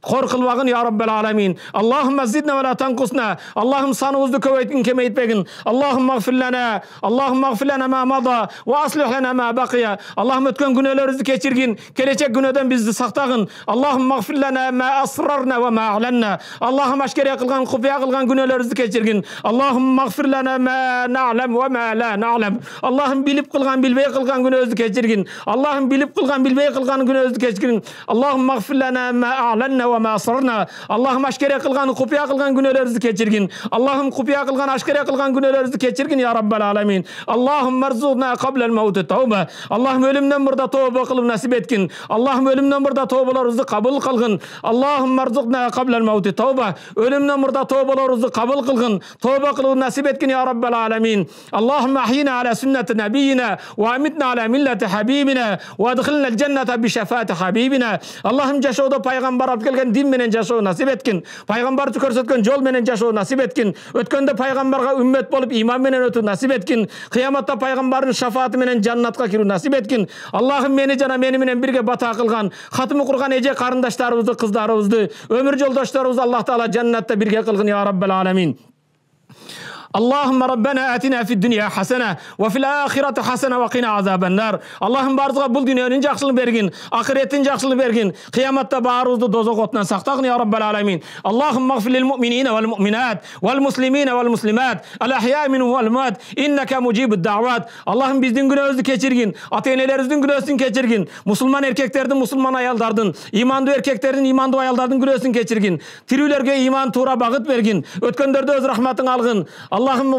Speaker 1: Kor kılvagın ya Rabbel alemin. Allahümme zidne ve la tenkusne. Allah'ım sana sanımızda köveytin itbegin. Allahım gfirlene. Allahım gfirlene ma mada. Ve aslihene ma bakiye. Allah'ım ötken günahlarımızı keçirgin. Gelecek günöden bizi saktagın. Allahım gfirlene ma asrarne ve ma alenne. Allah'ım aşkere kılgan, kufiya kılgan günahlarımızı keçirgin. Allahım gfirlene ma na'lem ve ma la na'lem. Allah'ım bilip kılgan, bilbey kılgan günahımızı keçirgin. Allah'ım bilip kılgan, bilbey kılgan günahımızı keçirgin. Allahım gfirlene ma a'lenne ve ma asrarna. Allah'ım aşkere kılgan, kupiya kılgan günölerimizi keçirgin. Allah'ım kupiya kılgan, aşkere kılgan günölerimizi keçirgin ya Rabbel alemin. Allah'ım merzubna kablel mevti tevbe. Allah'ım ölümden burada tövbe kılıp nasip etkin. Allah'ım ölümden burada tövbelerimizi kabul kılgın. Allah'ım merzubna kablel mevti tevbe. Ölümden burada tövbelerimizi kabul kılgın. Tövbe kılıp nasip etkin ya Rabbel alemin. Allah'ım ahyina ala sünneti nebiyyine ve amitna ala milleti habibine ve adkhilna cennete bi şefaati habibine. Allah'ım ceşoda peygamber abdülge берген дин менен жашоо насип эткин пайгамбарды көрсөткөн жол менен жашоо насип эткин өткөндө пайгамбарга үммөт болуп иман менен өтүү насип эткин кыяматта пайгамбардын шафааты менен жаннатка кирүү насип эткин аллахым мени жана мени менен бирге бата кылган Хатымы курган эже карындаштарыбызды кыздарыбызды өмүр жолдошторубузду аллах таала жаннатта бирге кылгын я раббал аламин اللهم ربنا آتنا في الدنيا حسنة وفي الآخرة حسنة وقنا عذاب النار اللهم бұл дүниенің жақсылығын бергін ақыреттің жақсылығын бергін қияматта барымызды дозақ отынан сақтағын я رب العالمين اللهم اغفر للمؤمنين والمؤمنات والمسلمين والمسلمات الأحياء منهم والموات إنك مجيب الدعوات اللهم біздің күнәбізді ата энелерибиздин күнөөсүн кечиргин мусулман эркектердин мусулман аялдардын иманды эркектердин аялдардың күнөөсүн кечиргин тирүүлөргө иман туура бағыт бергин өткендерді өз рахматың Allah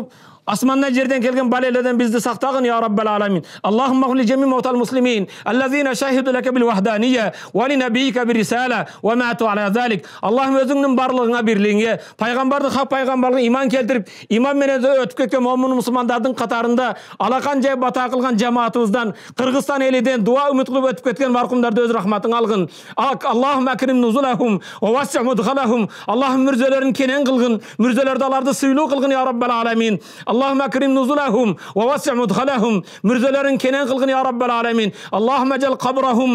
Speaker 1: Асманнан жерден келген бәлелерден бізді сақтағын, я Раббал аламин. Аллахумма гфир ли маутал муслимин, аллазина шахиду лака бил вахданийя ва ли набийка бир рисала ва мату аля залик. Аллахым өзіңнің барлығыңа бірлігіңе, пайғамбардың хақ пайғамбарлығына иман келтіріп, иман менен өтіп кеткен момын мұсылмандардың қатарында алақан жайып бата қылған жамаатымыздан, Қырғызстан еліден дуа үміт қылып өтіп кеткен марқұмдарды өз рахматың алғын. Аллахум акрим нузулахум ва васси мудхалахум. Аллахым мүрзелерін кенен қылғын, мүрзелерді аларды сыйлы қылғын, я Раббал аламин. اللهم اكرم نزلهم ووسع مدخلهم мүрзелерін кенен қылғын يا رب العالمين اللهم اجل قبرهم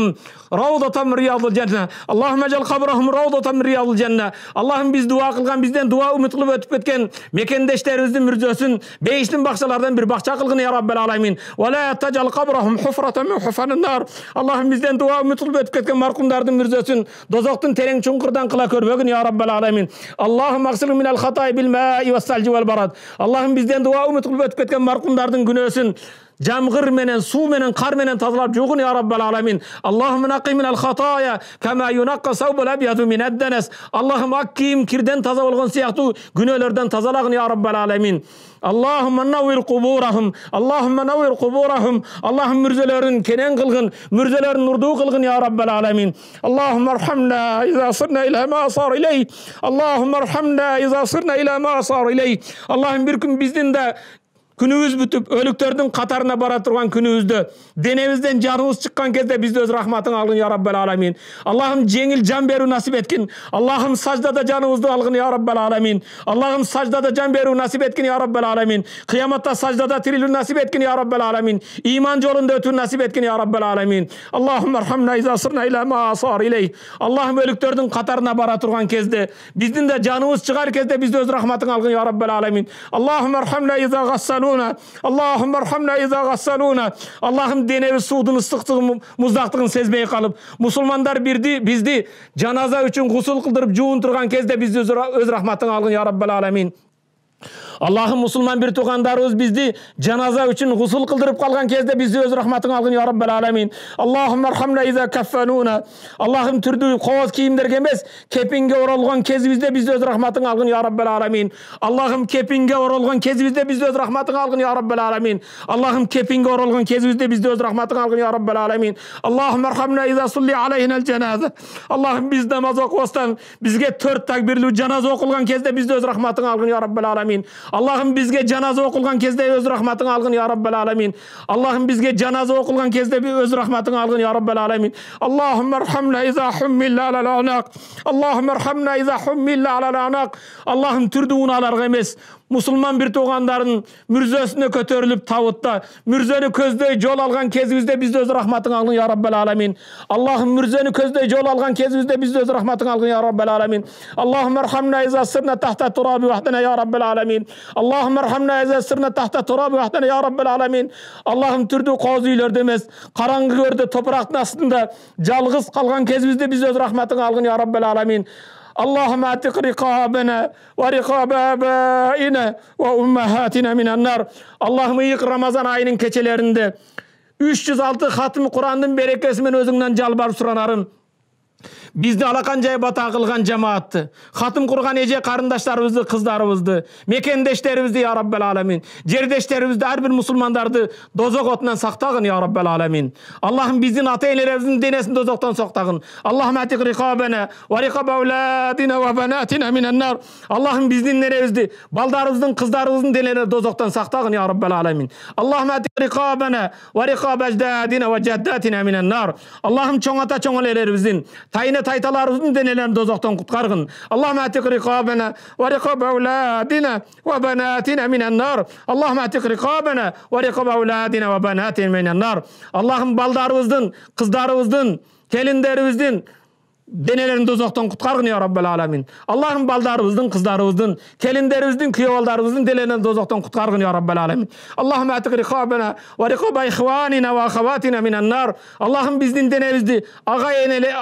Speaker 1: روضة من رياض الجنة اللهم اجل قبرهم روضة من رياض الجنة اللهم біз дуа қылған бізден дуа үміт қылып өтіп кеткен мекендештеріміздің мүрзесін бейіштің бақшалардан бір бақша қылғыны я رب العالمين ولا تجعل قبرهم حفرة من حفر النار اللهم бізден дуа үміт кеткен марқұмдардың мүрзесін дозақтың терең чұңқырдан қыла көрмегін я رب العالمين اللهم من الخطايا بالماء والثلج والبرد дуа үміт қылып өтіп кеткен марқұмдардың күнәсін Cemgir menen, su menen, kar menen tazlap jogun ya Rabbel alemin. Allahümme nakî minel hataya kema yunakka savbul ebyadu mined denes. Allah'ım akkim kirden taza olgun siyahtu günahlardan tazalağın ya Rabbel alemin. Allahümme navvir kuburahum. Allahümme navvir kuburahum. Allah'ım mürzelerin kenen kılgın, mürzelerin nurdu kılgın ya Rabbel alemin. Allahümme erhamna izâ sırna ilâ mâ asar ileyh. Allahümme erhamna izâ sırna ilâ mâ asar ileyh. Allah'ım bir gün bizden de күнүбүз бүтүп өлүктөрдүн катарына бара турган күнүбүздө денебизден жаныбыз чыккан кезде бизди өз рахматың алгын я раббал аламин аллахым жеңил жан берүү насип эткин аллахым саждада жаныбызды алгын я раббал аламин аллахым саждада жан берүү насип эткин я раббал аламин кыяматта саждада тирилүү насип эткин я раббал аламин иман жолунда өтүү насип эткин я раббал аламин аллахум архамна иза сырна иля ма асар илей аллахым өлүктөрдүн катарына бара турган кезде биздин да жаныбыз чыгар кезде бизди өз рахматың алгын я раббал аламин аллахум архамна иза гасалу на аллахум архамна иза ғасалуна аллахым денеміз судың ыстықтығын мұздақтығын сезбей қалып мұсылмандар бірді, бізді жаназа үшін ғұсыл қылдырып тұрған кезде бізді өз рахматыңа алғын я раббал аламин Allah'ım Müslüman bir tuğandarız bizdi cenaza için husul kıldırıp kalgan kezde bizdi öz rahmatın algın ya Rabbel alemin. Allah'ım merhamna iza kaffanuna. Allah'ım türdü koğuz kiyimlerge emez kepinge oralgan bizde bizdi öz rahmatın algın ya Rabbel alemin. Allah'ım kepinge oralgan bizde bizdi öz rahmatın algın ya Rabbel alemin. Allah'ım kepinge oralgan bizde bizdi öz rahmatın algın ya Rabbel alemin. Allah'ım merhamna iza sulli aleyhinel cenaze. Allah'ım biz namaz okuostan bizge tört takbirli cenaze okulgan kezde bizdi öz rahmatın algın ya Rabbel alemin. аллахым бізге жаназа оқылған кезде өз рахматың алғын я раббал аламин аллахым бізге жаназа оқылған кезде өз рахматың алғын я раббал аламин аллахум архамна иза аллахым емес Müslüman bir tug'andarning murzasini ko'tarilib tavutda murzani ko'zday jo'l olgan kezimizda bizni rahmatın rahmating olgin yo robbil alamin allohim murzani ko'zday jo'l olgan kezimizda bizni o'z rahmating olgin yo robbil alamin allohim arhamna iza sirna tahta turobi vahdana yo robbil alamin allohim arhamna iza sirna tahta turobi vahdana yo alemin. Allahım allohim turdi qoziylerde emas qorong'i go'rda to'proqni ostida yolg'iz qolgan kezimizda bizni o'z rahmating olgin yo robbil alamin اللهم اعتق رقابنا ورقاب آبائنا ve ummahatina minen nar. Allah'ım yık Ramazan ayının keçelerinde. 306 hatmi Kur'an'ın berekesimin özünden calbar suranarım. бизди жайып бата кылган жамаатты хатым курган эже карындаштарыбызды кыздарыбызды мекендештерибизди я раббел аламин жердештерибизди ар бир мусулмандарды дозок отунан сактагын я раббел аламин аллахым биздин ата энелерибиздин денесин дозоктон соктагын аллахым ва нар биздин неребизди балдарыбыздын кыздарыбыздын денелерин дозоктон сактагын я раббел аламин аллахым аллахым чоң ата чоң энелерибиздин тайына ve taytalarımızın denelen dozaktan kutkargın. Allahümme atik нар денелерін тозақтан құтқарғын я раббал аламин аллахым балдарыбыздың қыздарыбыздың келіндеріміздің күйеуалдарыбыздың денелерін тозақтан құтқарғын я раббал аламин аллахум атик рихабана ва рихаба ихванина ва ахаватина минан нар аллахым біздің денемізді аға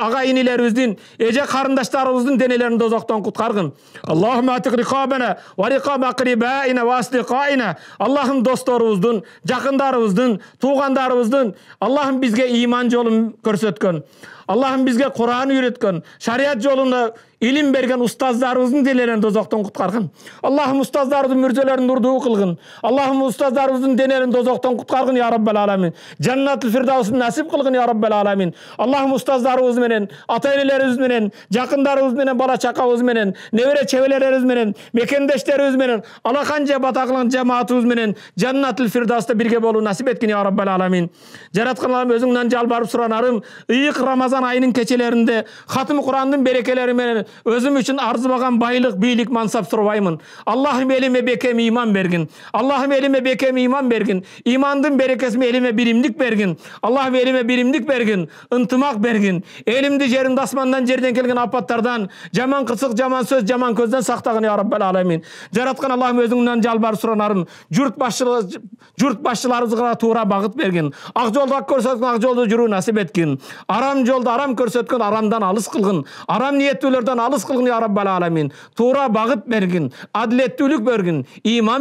Speaker 1: аға енелеріміздің еже қарындаштарымыздың денелерін тозақтан құтқарғын аллахум атик рихабана ва рихаба ақрибаина ва астиқаина аллахым достарымыздың жақындарымыздың туғандарымыздың аллахым бізге иман жолын көрсеткен Allah'ım bizge Kur'an'ı yürütkün. Şariat yolunda ilm berген ұстаздарыбыздың денелерін дозоқтан құтқарғын аллахым ұстаздарыбыздың мүрзелерін нұрду қылғын аллахым ұстаздарыбыздың денелерін дозоқтан құтқарғын я раббал аламин жаннатл фирдаусын нәсіп қылғын я раббал аламин аллахым ұстаздарыбыз менен ата энелерибиз менен жакындарыбыз менен бала чакабыз менен небере чеберелерибиз менен мекендештерибиз менен алақан же бата кылган жамаатыбыз менен жаннатл фирдауста бирге болуу насип эткин я раббал аламин жараткан алам өзүңнөн жалбарып суранарым ыйык рамазан айынын кечелеринде хатым курандын берекелери менен өзім үшін арзымаған байлық билік мансап сұрбаймын аллахым еліме бекем иман бергін аллахым еліме бекем иман бергін имандың берекесімен еліме биримдік бергін аллахым еліме биримдік бергін ынтымақ бергін елімді жерімді асманнан жерден келген апаттардан жаман қырсық жаман сөз жаман көзден сақтағын я раббал аламин жаратқан аллахым өзіңнен жалбарып сұранарым жұрт басшылығы жұрт басшыларымызға тура бағыт берген ақ жолды ақ көрсеткен ақ жолды жүру нәсіп еткен арам жолды арам көрсеткен арамдан алыс қылғын арам ниеттілерден алладан алыс кылгын я раббал аламин туура багыт бергин адилеттүүлүк бергин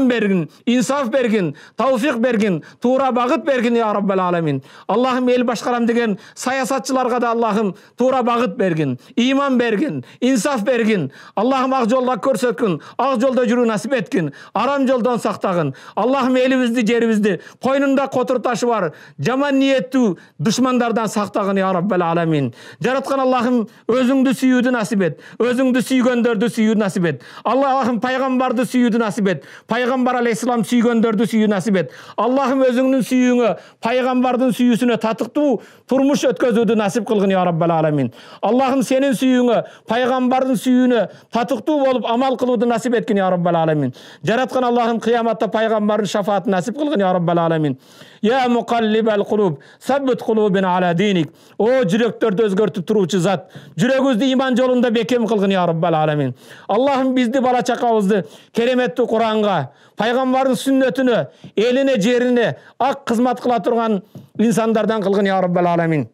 Speaker 1: бергин инсаф бергин тауфик бергин туура багыт бергин я раббал аламин аллахым эл башкарам деген саясатчыларга да аллахым туура багыт бергин Иман бергин инсаф бергин аллахым ак жолда көрсөткүн ак жолдо жүрүү насип эткин арам жолдон сактагын аллахым элибизди жерибизди койнунда котур ташы бар жаман ниеттүү душмандардан сактагын я раббал аламин жараткан аллахым өзүңдү сүйүүдү насип эт өзіңді сүйгендерді сүю нәсіп ет аллахым пайғамбарды сүюді нәсіп ет пайғамбар алейхисалам сүйгендерді сүю нәсіп ет аллахым өзіңнің сүйіңі пайғамбардың сүйісіне татықту тұрмыс өткізуді насып қылғын я раббал аламин аллахым сенің сүюіңе пайғамбардың сүюіне татықту болып амал қылуды нәсіп еткін я раббал аламин жаратқан аллахым қияматта пайғамбардың шафаатын насып қылғын я раббал аламин я мукаллиб ал кулуб саббит аля диник о жүректерді өзгөртүп туруучу зат жүрөгүбүздү иман жолунда бекем кылгын я раббал аламин аллахым бізді бала чакабызды кереметтүү куранга пайгамбардын сүннөтүнө элине жерине ак кызмат кыла турган инсандардан кылгын я раббал аламин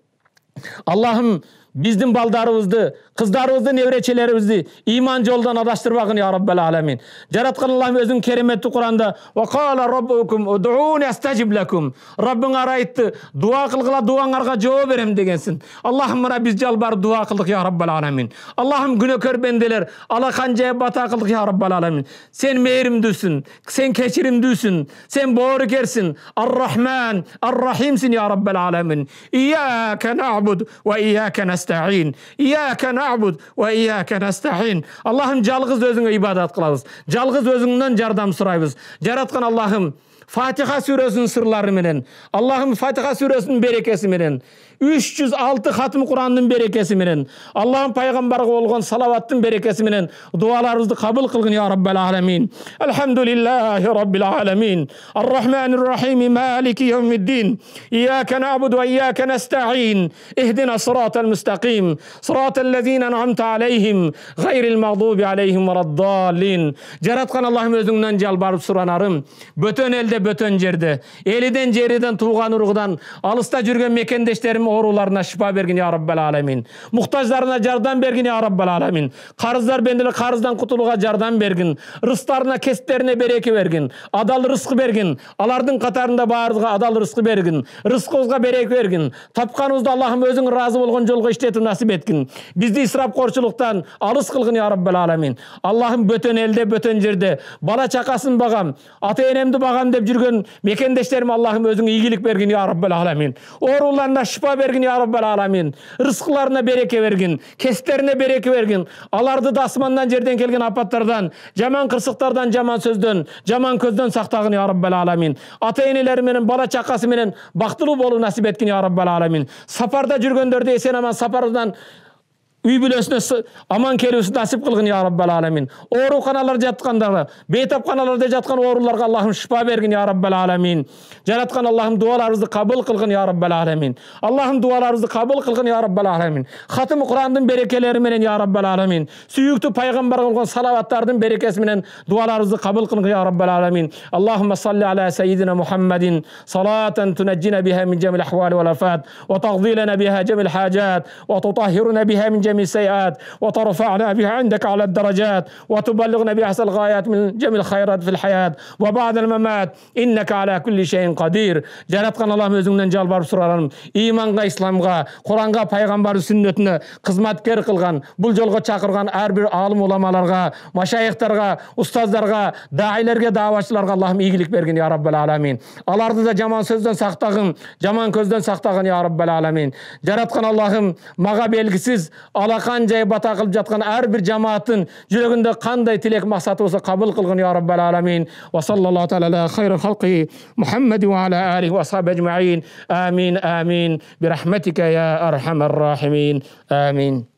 Speaker 1: аллахым Bizim baldarımızdı, kızlarımızdı, nevreçelerimizi iman yoldan adaştır bakın ya Rabbel Alemin. Yaratkan Allah'ın özün kerimeti Kur'an'da ve kâle rabbukum udu'un estecib lekum. Rabbin arayıttı, dua kılgıla duanlarga cevap verem degensin. Allah'ım bana biz calbar dua kıldık ya Rabbel Alemin. Allah'ım günökör bendeler, alakancaya bata kıldık ya Rabbel Alemin. Sen meyrim düsün, sen keçirim düsün, sen boğru kersin. Ar-Rahman, Ar-Rahimsin ya Rabbel Alemin. İyyâke na'bud ve iyyâke nes ияка нәбуд уә ияка аллахым жалғыз өзіңе ибадат қыламыз жалғыз өзіңнен жардам сұраймыз жаратқан аллахым фатиха сүресінің сырларыменен аллахым фатиха сүресінің берекесіменен 306 hatım Kur'an'ın berekesi menen Allah'ın peygamberine olgan salavatın berekesi menen dualarımızı kabul kılgın ya Rabbel alemin. Elhamdülillahi Rabbil alemin. Errahmanirrahim maliki yevmiddin. İyyâke na'budu ve iyyâke nesta'in. İhdina sıratel müstakim. Sıratel lezîne en'amte aleyhim. Gayril mağdubi aleyhim ve raddallin. Jaratkan Allah'ım özünden jalbarıp suranarım. Bötön elde bötön jerde. Eliden jeriden tuğan urgudan. Alısta cürgen mekendeşlerim ооруларына шипа бергин я раббал аламин муктаждарына жардам бергин я раббал аламин карыздар бендели карыздан кутулууга жардам бергин рызктарына кесиптерине береке бергин адал рызкы бергин алардын катарында баарыбызга адал рызкы бергін рызкыбызга береке бергин тапканыбызды аллахым өзүң ыраазы болгон жолго иштетип насип эткин бизди ысырапкорчулуктан алыс кылгын я раббал аламин аллахым бөтөн элде бөтөн жерде бала чакасын багам ата энемди багам деп жүргөн мекендештерим аллахым өзүң ийгилик бергин я раббал аламин ооруларына шипа бала я раббал аламин рызқыларына береке бергин кестерине береке бергин аларды да асмандан жерден келген апаттардан жаман қырсықтардан жаман сөзден, жаман көзден сақтағын, я раббал аламин ата энелери менен бала чакасы менен бактылуу болуу насип эткин я раббал аламин сапарда жүргендерді есен аман сапардан Үй бүлесіне аман келуісін нәсіп қылғын, я Раббал Аламин. Ауруханалар жатқандары, бейтапханаларда жатқан ауруларға Аллахым шипа бергін, я Раббал Аламин. Жаратқан Аллахым дуаларыбызды қабыл қылғын, я Раббал Аламин. Аллахым дуаларыбызды қабыл қылғын, я Раббал Аламин. Хатым Құрандың берекелері менен, я Раббал Аламин. Сүйікті пайғамбарға болған салаваттардың берекесі менен дуаларыбызды қабыл қылғын, я Раббал Аламин. Аллахумма салли аля сейдина Мухаммадин салатан тунәджина биха мин жамил ахвали вал афат ва тағдилана биха жамил хаджат ва тутаххирна биха мин من السيئات وترفعنا بها عندك على الدرجات وتبلغنا بأحسن الغايات من جميع الخيرات في الحياة وبعد الممات إنك على كل شيء قدير жаратқан аллам өзіңнен жалбарып сұрарым иманға исламға құранға пайғамбар сүннетіне қызматкер қылған бұл жолға шақырған әрбір алым ғұламаларға машайықтарға ұстаздарға даилерге давашыларға аллахым игілік берген я раббал аламин аларды да жаман сөзден сақтағын жаман көзден сақтағын я раббал аламин жаратқан аллахым маға белгісіз алакан жайып бата кылып жаткан ар бир жамааттын жүрөгүндө кандай тилек максаты болсо кабыл кылгын я раббал аламин وصلى الله تعالى على خير خلقه محمد وعلى آله وأصحابه أجمعين آمين آمين برحمتك يا أرحم الراحمين آمين